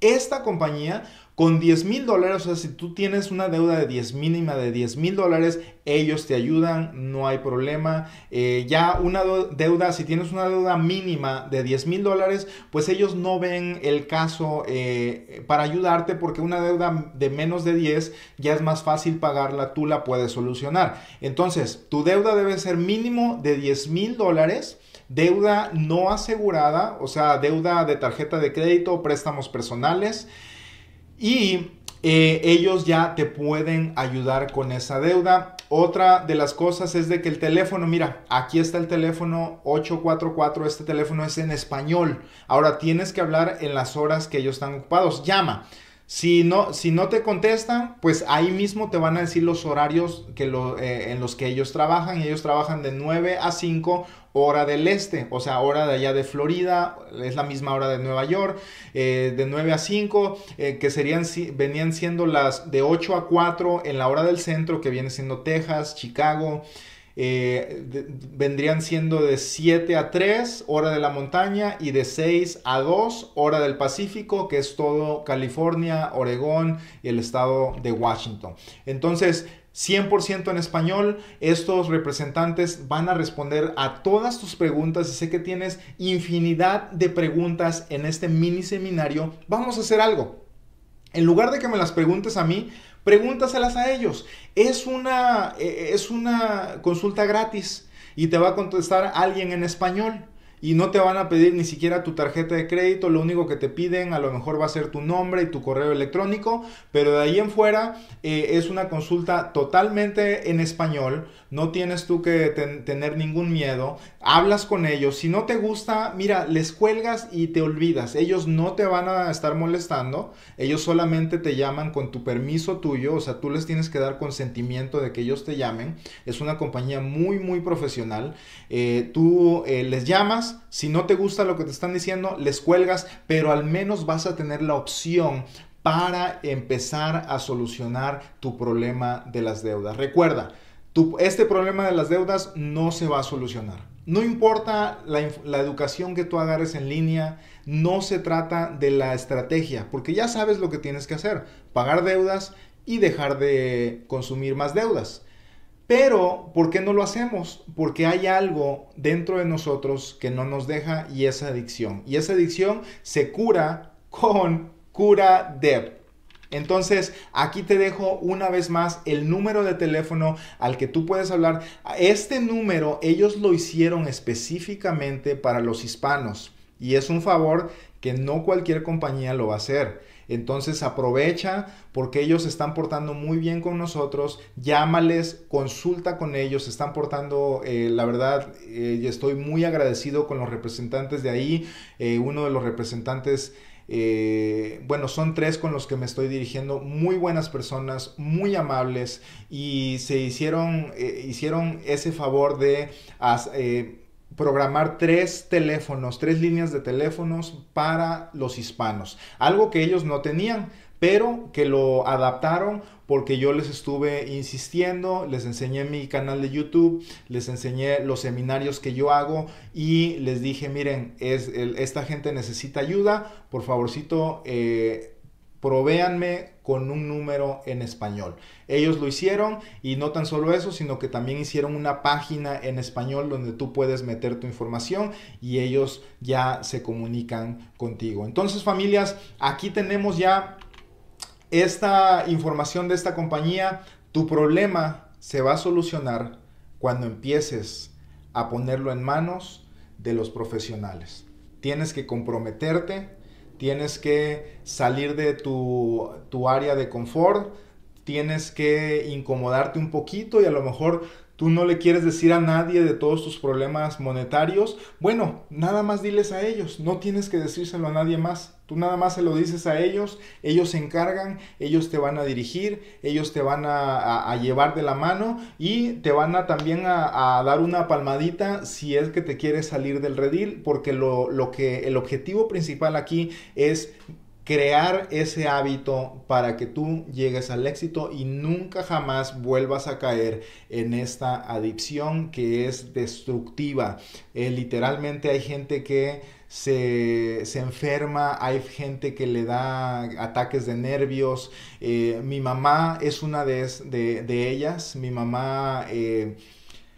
Esta compañía con 10 mil dólares, o sea, si tú tienes una deuda de 10 mínima de 10 mil dólares, ellos te ayudan, no hay problema. Eh, ya una deuda, si tienes una deuda mínima de 10 mil dólares, pues ellos no ven el caso eh, para ayudarte porque una deuda de menos de 10 ya es más fácil pagarla, tú la puedes solucionar. Entonces, tu deuda debe ser mínimo de 10 mil dólares deuda no asegurada, o sea, deuda de tarjeta de crédito, préstamos personales, y eh, ellos ya te pueden ayudar con esa deuda. Otra de las cosas es de que el teléfono, mira, aquí está el teléfono 844, este teléfono es en español. Ahora tienes que hablar en las horas que ellos están ocupados. Llama. Si no, si no te contestan, pues ahí mismo te van a decir los horarios que eh, en los que ellos trabajan. Ellos trabajan de 9 a 5 hora del este, o sea, hora de allá de Florida, es la misma hora de Nueva York, eh, de 9 a 5, eh, que serían, venían siendo las de 8 a 4 en la hora del centro, que viene siendo Texas, Chicago. Eh, vendrían siendo de 7 a 3 hora de la montaña y de 6 a 2 hora del Pacífico, que es todo California, Oregón y el estado de Washington. Entonces, 100% en español. Estos representantes van a responder a todas tus preguntas y sé que tienes infinidad de preguntas en este mini seminario. Vamos a hacer algo. En lugar de que me las preguntes a mí, Pregúntaselas a ellos. Es una, eh, es una consulta gratis y te va a contestar alguien en español y no te van a pedir ni siquiera tu tarjeta de crédito, lo único que te piden a lo mejor va a ser tu nombre y tu correo electrónico, pero de ahí en fuera eh, es una consulta totalmente en español, no tienes tú que tener ningún miedo, hablas con ellos, si no te gusta, mira, les cuelgas y te olvidas, ellos no te van a estar molestando, ellos solamente te llaman con tu permiso tuyo, o sea, tú les tienes que dar consentimiento de que ellos te llamen, es una compañía muy, muy profesional, eh, tú eh, les llamas, si no te gusta lo que te están diciendo, les cuelgas, pero al menos vas a tener la opción para empezar a solucionar tu problema de las deudas. Recuerda, este problema de las deudas no se va a solucionar. No importa la, la, educación que tú agarres en línea, no se trata de la estrategia, porque ya sabes lo que tienes que hacer, pagar deudas y dejar de consumir más deudas. Pero, ¿por qué no lo hacemos? Porque hay algo dentro de nosotros que no nos deja y esa adicción. Y esa adicción se cura con cura Entonces, aquí te dejo una vez más el número de teléfono al que tú puedes hablar. Este número ellos lo hicieron específicamente para los hispanos y es un favor que no cualquier compañía lo va a hacer. Entonces aprovecha porque ellos están portando muy bien con nosotros, llámales, consulta con ellos, están portando, eh, la verdad, eh, y estoy muy agradecido con los representantes de ahí, eh, uno de los representantes... bueno, son tres con los que me estoy dirigiendo, muy buenas personas, muy amables y se hicieron, hicieron ese favor de programar tres teléfonos, tres líneas de teléfonos para los hispanos. Algo que ellos no tenían, pero que lo adaptaron porque yo les estuve insistiendo, les enseñé mi canal de YouTube, les enseñé los seminarios que yo hago y les dije, miren, es, esta gente necesita ayuda, por favorcito. Eh, provéanme con un número en español. Ellos lo hicieron y no tan solo eso, sino que también hicieron una página en español donde tú puedes meter tu información y ellos ya se comunican contigo. Entonces familias, aquí tenemos ya esta información de esta compañía. Tu problema se va a solucionar cuando empieces a ponerlo en manos de los profesionales. Tienes que comprometerte tienes que salir de tu, área de confort, tienes que incomodarte un poquito y a lo mejor tú no le quieres decir a nadie de todos tus problemas monetarios, bueno, nada más diles a ellos, no tienes que decírselo a nadie más. Tú nada más se lo dices a ellos, ellos se encargan, ellos te van a dirigir, ellos te van a, llevar de la mano y te van a también a, dar una palmadita si es que te quieres salir del redil, porque lo, que el objetivo principal aquí es crear ese hábito para que tú llegues al éxito y nunca jamás vuelvas a caer en esta adicción que es destructiva. Eh, literalmente hay gente que se, enferma, hay gente que le da ataques de nervios. Eh, mi mamá es una de, de, ellas. Mi mamá eh,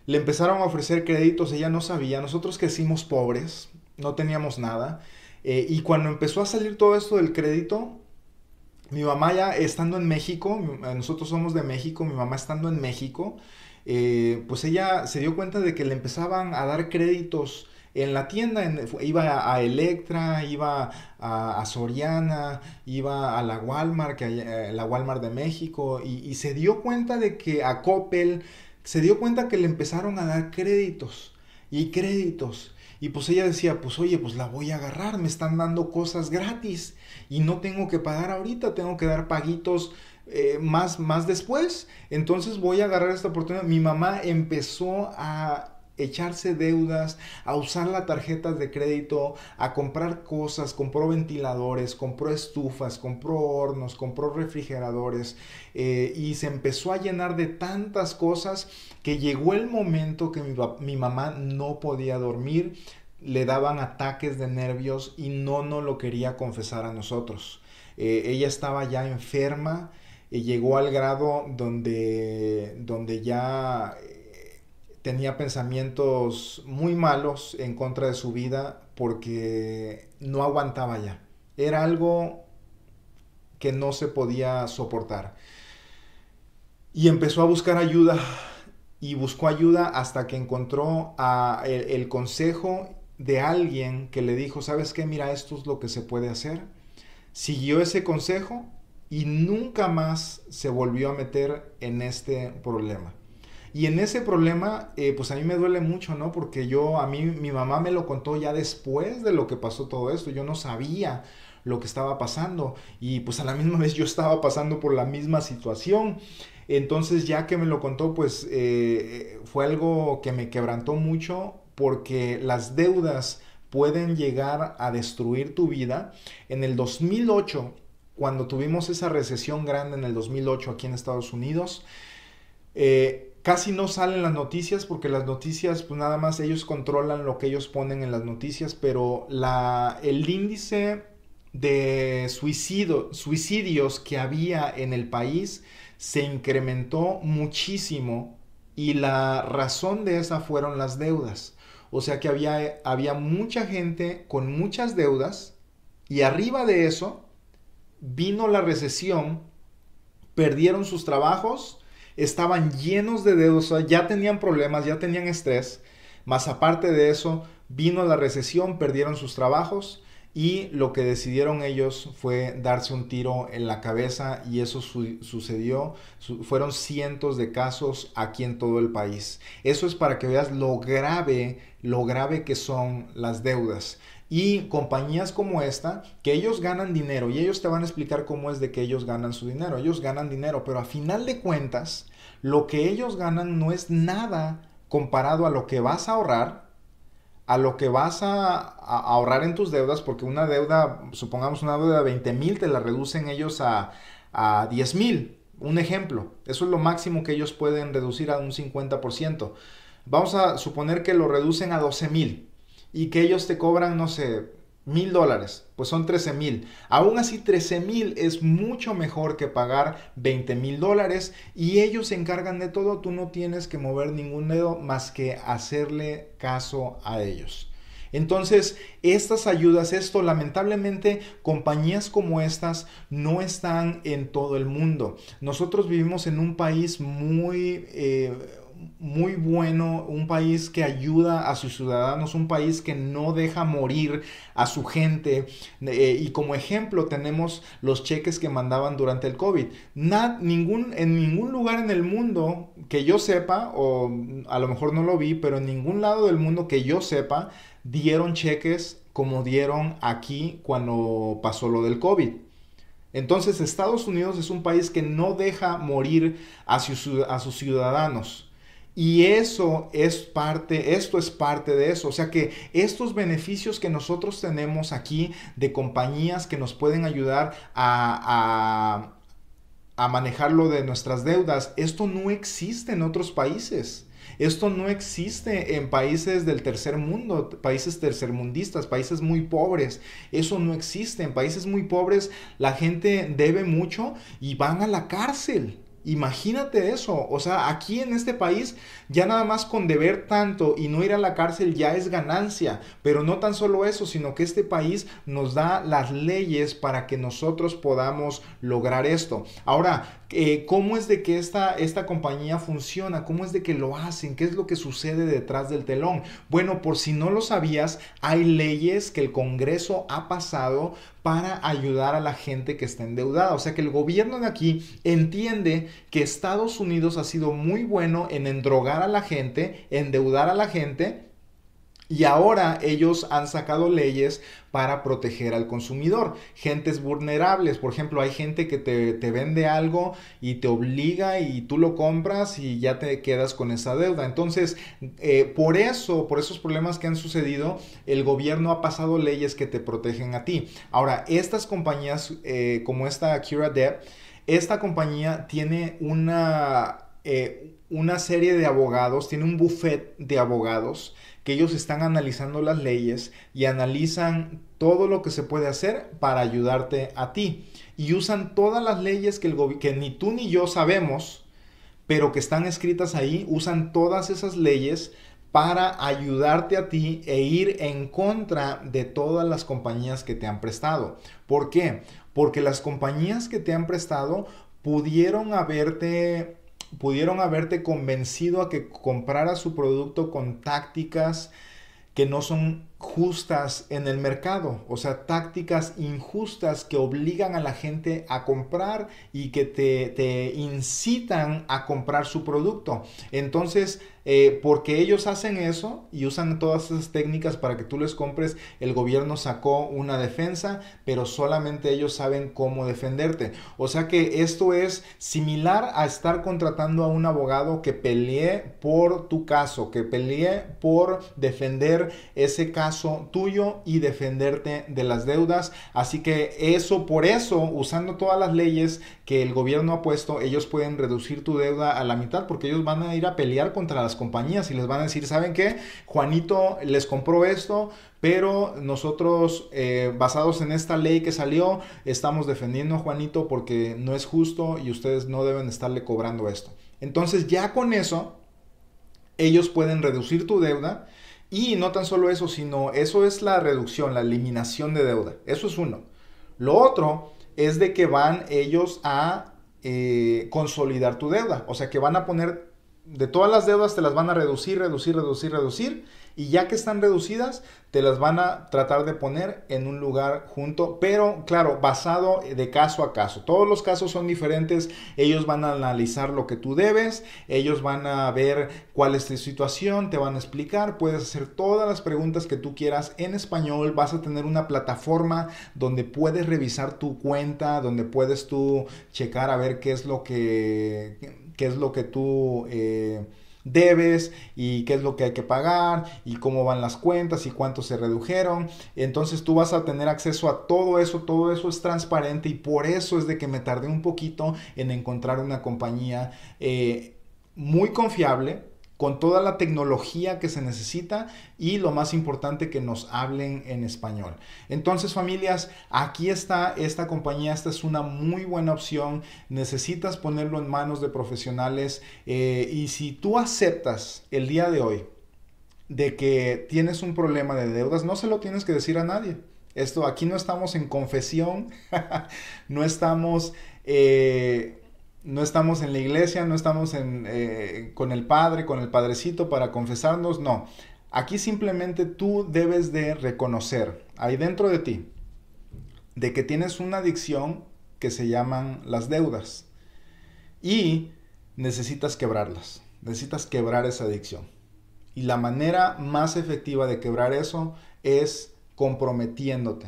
le empezaron a ofrecer créditos, ella no sabía. Nosotros crecimos pobres, no teníamos nada. Eh, y cuando empezó a salir todo esto del crédito, mi mamá ya estando en México, nosotros somos de México, mi mamá estando en México, pues ella se dio cuenta de que le empezaban a dar créditos en la tienda, iba a Electra, iba a, Soriana, iba a la Walmart, que, eh, la Walmart de México, y, se dio cuenta de que a Coppel, se dio cuenta que le empezaron a dar créditos y créditos. Y pues ella decía, pues oye, pues la voy a agarrar, me están dando cosas gratis y no tengo que pagar ahorita, tengo que dar paguitos eh, más, más después. Entonces voy a agarrar esta oportunidad. Mi mamá empezó a echarse deudas, a usar las tarjetas de crédito, a comprar cosas, compró ventiladores, compró estufas, compró hornos, compró refrigeradores eh, y se empezó a llenar de tantas cosas que llegó el momento que mi, mamá no podía dormir, le daban ataques de nervios y no no lo quería confesar a nosotros. Eh, ella estaba ya enferma, y eh, llegó al grado donde, donde ya tenía pensamientos muy malos en contra de su vida porque no aguantaba ya. Era algo que no se podía soportar. Y empezó a buscar ayuda y buscó ayuda hasta que encontró el, el consejo de alguien que le dijo, ¿sabes qué? Mira, esto es lo que se puede hacer. Siguió ese consejo y nunca más se volvió a meter en este problema. Y en ese problema, eh, pues a mí me duele mucho, ¿no? Porque yo, a mí, mi mamá me lo contó ya después de lo que pasó todo esto. Yo no sabía lo que estaba pasando. Y pues a la misma vez yo estaba pasando por la misma situación. Entonces ya que me lo contó, pues eh, eh, fue algo que me quebrantó mucho porque las deudas pueden llegar a destruir tu vida. En el 2008, cuando tuvimos esa recesión grande en el 2008 aquí en Estados Unidos, eh, casi no salen las noticias porque las noticias, pues nada más ellos controlan lo que ellos ponen en las noticias, pero el índice de suicidios que había en el país se incrementó muchísimo y la razón de esa fueron las deudas. O sea que había, había mucha gente con muchas deudas y arriba de eso vino la recesión, perdieron sus trabajos, estaban llenos de dedos, ya tenían problemas, ya tenían estrés, más aparte de eso, vino la recesión, perdieron sus trabajos y lo que decidieron ellos fue darse un tiro en la cabeza y eso sucedió. fueron cientos de casos aquí en todo el país. Eso es para que veas lo grave, lo grave que son las deudas. Y compañías como esta, que ellos ganan dinero y ellos te van a explicar cómo es de que ellos ganan su dinero. Ellos ganan dinero, pero a final de cuentas, lo que ellos ganan no es nada comparado a lo que vas a ahorrar a lo que vas a, ahorrar en tus deudas, porque una deuda, supongamos una deuda de 20 mil, te la reducen ellos a, a 10 mil. Un ejemplo, eso es lo máximo que ellos pueden reducir a un 50%. Vamos a suponer que lo reducen a 12 mil y que ellos te cobran, no sé, mil dólares, pues son 13 mil. Aún así, 13 mil es mucho mejor que pagar 20 mil dólares y ellos se encargan de todo, tú no tienes que mover ningún dedo más que hacerle caso a ellos. Entonces, estas ayudas, esto lamentablemente, compañías como estas no están en todo el mundo. Nosotros vivimos en un país muy... Eh, muy bueno, un país que ayuda a sus ciudadanos, un país que no deja morir a su gente. Eh, y como ejemplo tenemos los cheques que mandaban durante el COVID. en ningún lugar en el mundo que yo sepa, o a lo mejor no lo vi, pero en ningún lado del mundo que yo sepa, dieron cheques como dieron aquí cuando pasó lo del COVID. Entonces Estados Unidos es un país que no deja morir a, a sus ciudadanos. Y eso es parte, esto es parte de eso. O sea que estos beneficios que nosotros tenemos aquí de compañías que nos pueden ayudar a, a, a manejarlo de nuestras deudas, esto no existe en otros países. Esto no existe en países del tercer mundo, países tercermundistas, países muy pobres. Eso no existe. En países muy pobres la gente debe mucho y van a la cárcel. Imagínate eso, o sea, aquí en este país ya nada más con deber tanto y no ir a la cárcel ya es ganancia, pero no tan solo eso, sino que este país nos da las leyes para que nosotros podamos lograr esto. Ahora, eh, cómo es de que esta, esta compañía funciona, cómo es de que lo hacen, qué es lo que sucede detrás del telón. Bueno, por si no lo sabías, hay leyes que el Congreso ha pasado para ayudar a la gente que está endeudada. O sea que el gobierno de aquí entiende que Estados Unidos ha sido muy bueno en endrogar a la gente, endeudar a la gente y ahora ellos han sacado leyes para proteger al consumidor. Gentes vulnerables, por ejemplo, hay gente que te, vende algo y te obliga y tú lo compras y ya te quedas con esa deuda. Entonces, eh, por eso, por esos problemas que han sucedido, el gobierno ha pasado leyes que te protegen a ti. Ahora, estas compañías eh, como esta CuraDeb, esta compañía tiene una, eh, una serie de abogados, tiene un buffet de abogados que ellos están analizando las leyes y analizan todo lo que se puede hacer para ayudarte a ti. Y usan todas las leyes que, el que ni tú ni yo sabemos, pero que están escritas ahí, usan todas esas leyes para ayudarte a ti e ir en contra de todas las compañías que te han prestado. ¿Por qué? Porque las compañías que te han prestado pudieron haberte pudieron haberte convencido a que comprara su producto con tácticas que no son justas en el mercado, o sea, tácticas injustas que obligan a la gente a comprar y que te, incitan a comprar su producto. Entonces, eh, porque ellos hacen eso y usan todas esas técnicas para que tú les compres, el gobierno sacó una defensa, pero solamente ellos saben cómo defenderte. O sea que esto es similar a estar contratando a un abogado que pelee por tu caso, que pelee por defender ese caso tuyo y defenderte de las deudas. Así que eso, por eso, usando todas las leyes que el gobierno ha puesto, ellos pueden reducir tu deuda a la mitad porque ellos van a ir a pelear contra las compañías y les van a decir, ¿saben que Juanito les compró esto, pero nosotros, eh, basados en esta ley que salió, estamos defendiendo a Juanito porque no es justo y ustedes no deben estarle cobrando esto. Entonces ya con eso, ellos pueden reducir tu deuda y no tan solo eso, sino eso es la reducción, la eliminación de deuda. Eso es uno. Lo otro es de que van ellos a eh, consolidar tu deuda. O sea que van a poner de todas las deudas te las van a reducir, reducir, reducir, reducir y ya que están reducidas, te las van a tratar de poner en un lugar junto, pero claro, basado de caso a caso. Todos los casos son diferentes, ellos van a analizar lo que tú debes, ellos van a ver cuál es tu situación, te van a explicar, puedes hacer todas las preguntas que tú quieras en español, vas a tener una plataforma donde puedes revisar tu cuenta, donde puedes tú checar a ver qué es lo que, qué es lo que tú... Eh, debes y qué es lo que hay que pagar y cómo van las cuentas y cuánto se redujeron. Entonces tú vas a tener acceso a todo eso, todo eso es transparente y por eso es de que me tardé un poquito en encontrar una compañía eh, muy confiable con toda la tecnología que se necesita y lo más importante que nos hablen en español. Entonces familias, aquí está esta compañía, esta es una muy buena opción, necesitas ponerlo en manos de profesionales eh, y si tú aceptas el día de hoy de que tienes un problema de deudas, no se lo tienes que decir a nadie. Esto aquí no estamos en confesión, no estamos... Eh, no estamos en la iglesia, no estamos en, eh, con el Padre, con el Padrecito para confesarnos, no. Aquí simplemente tú debes de reconocer ahí dentro de ti de que tienes una adicción que se llaman las deudas y necesitas quebrarlas, necesitas quebrar esa adicción. Y la manera más efectiva de quebrar eso es comprometiéndote.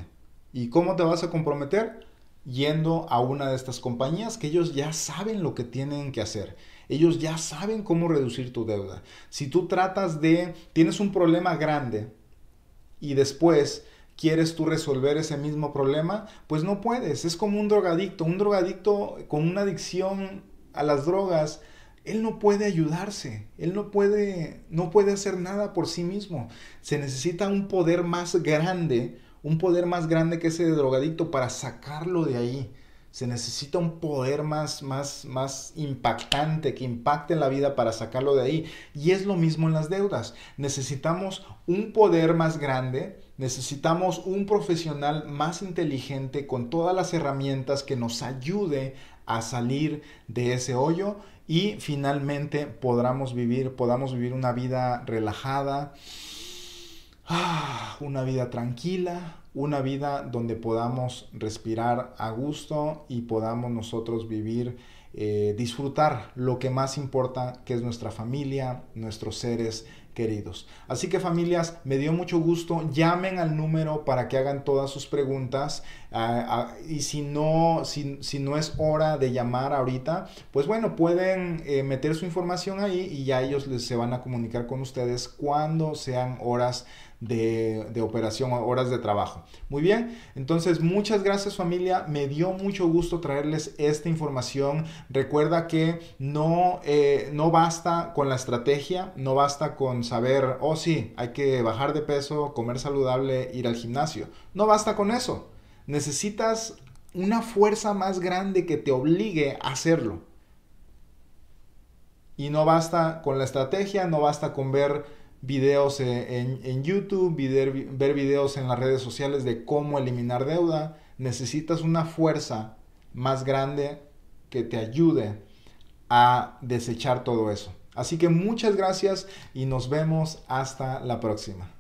¿Y cómo te vas a comprometer? yendo a una de estas compañías que ellos ya saben lo que tienen que hacer. Ellos ya saben cómo reducir tu deuda. Si tú tratas de, tienes un problema grande y después quieres tú resolver ese mismo problema, pues no puedes. Es como un drogadicto. Un drogadicto con una adicción a las drogas, él no puede ayudarse, él no puede, no puede hacer nada por sí mismo. Se necesita un poder más grande un poder más grande que ese de drogadicto para sacarlo de ahí. Se necesita un poder más, más, más impactante, que impacte en la vida para sacarlo de ahí. Y es lo mismo en las deudas. Necesitamos un poder más grande, necesitamos un profesional más inteligente con todas las herramientas que nos ayude a salir de ese hoyo y finalmente podamos vivir, podamos vivir una vida relajada, Ah, una vida tranquila, una vida donde podamos respirar a gusto y podamos nosotros vivir, eh, disfrutar lo que más importa, que es nuestra familia, nuestros seres queridos. Así que familias, me dio mucho gusto, llamen al número para que hagan todas sus preguntas ah, ah, y si no, si, no es hora de llamar ahorita, pues bueno, pueden eh, meter su información ahí y ya ellos les, se van a comunicar con ustedes cuando sean horas de, de operación, horas de trabajo. Muy bien, entonces muchas gracias familia, me dio mucho gusto traerles esta información. Recuerda que no, eh, no basta con la estrategia, no basta con saber, oh sí, hay que bajar de peso, comer saludable, ir al gimnasio. No basta con eso. Necesitas una fuerza más grande que te obligue a hacerlo. Y no basta con la estrategia, no basta con ver videos en, YouTube, ver videos en las redes sociales de cómo eliminar deuda. Necesitas una fuerza más grande que te ayude a desechar todo eso. Así que muchas gracias y nos vemos hasta la próxima.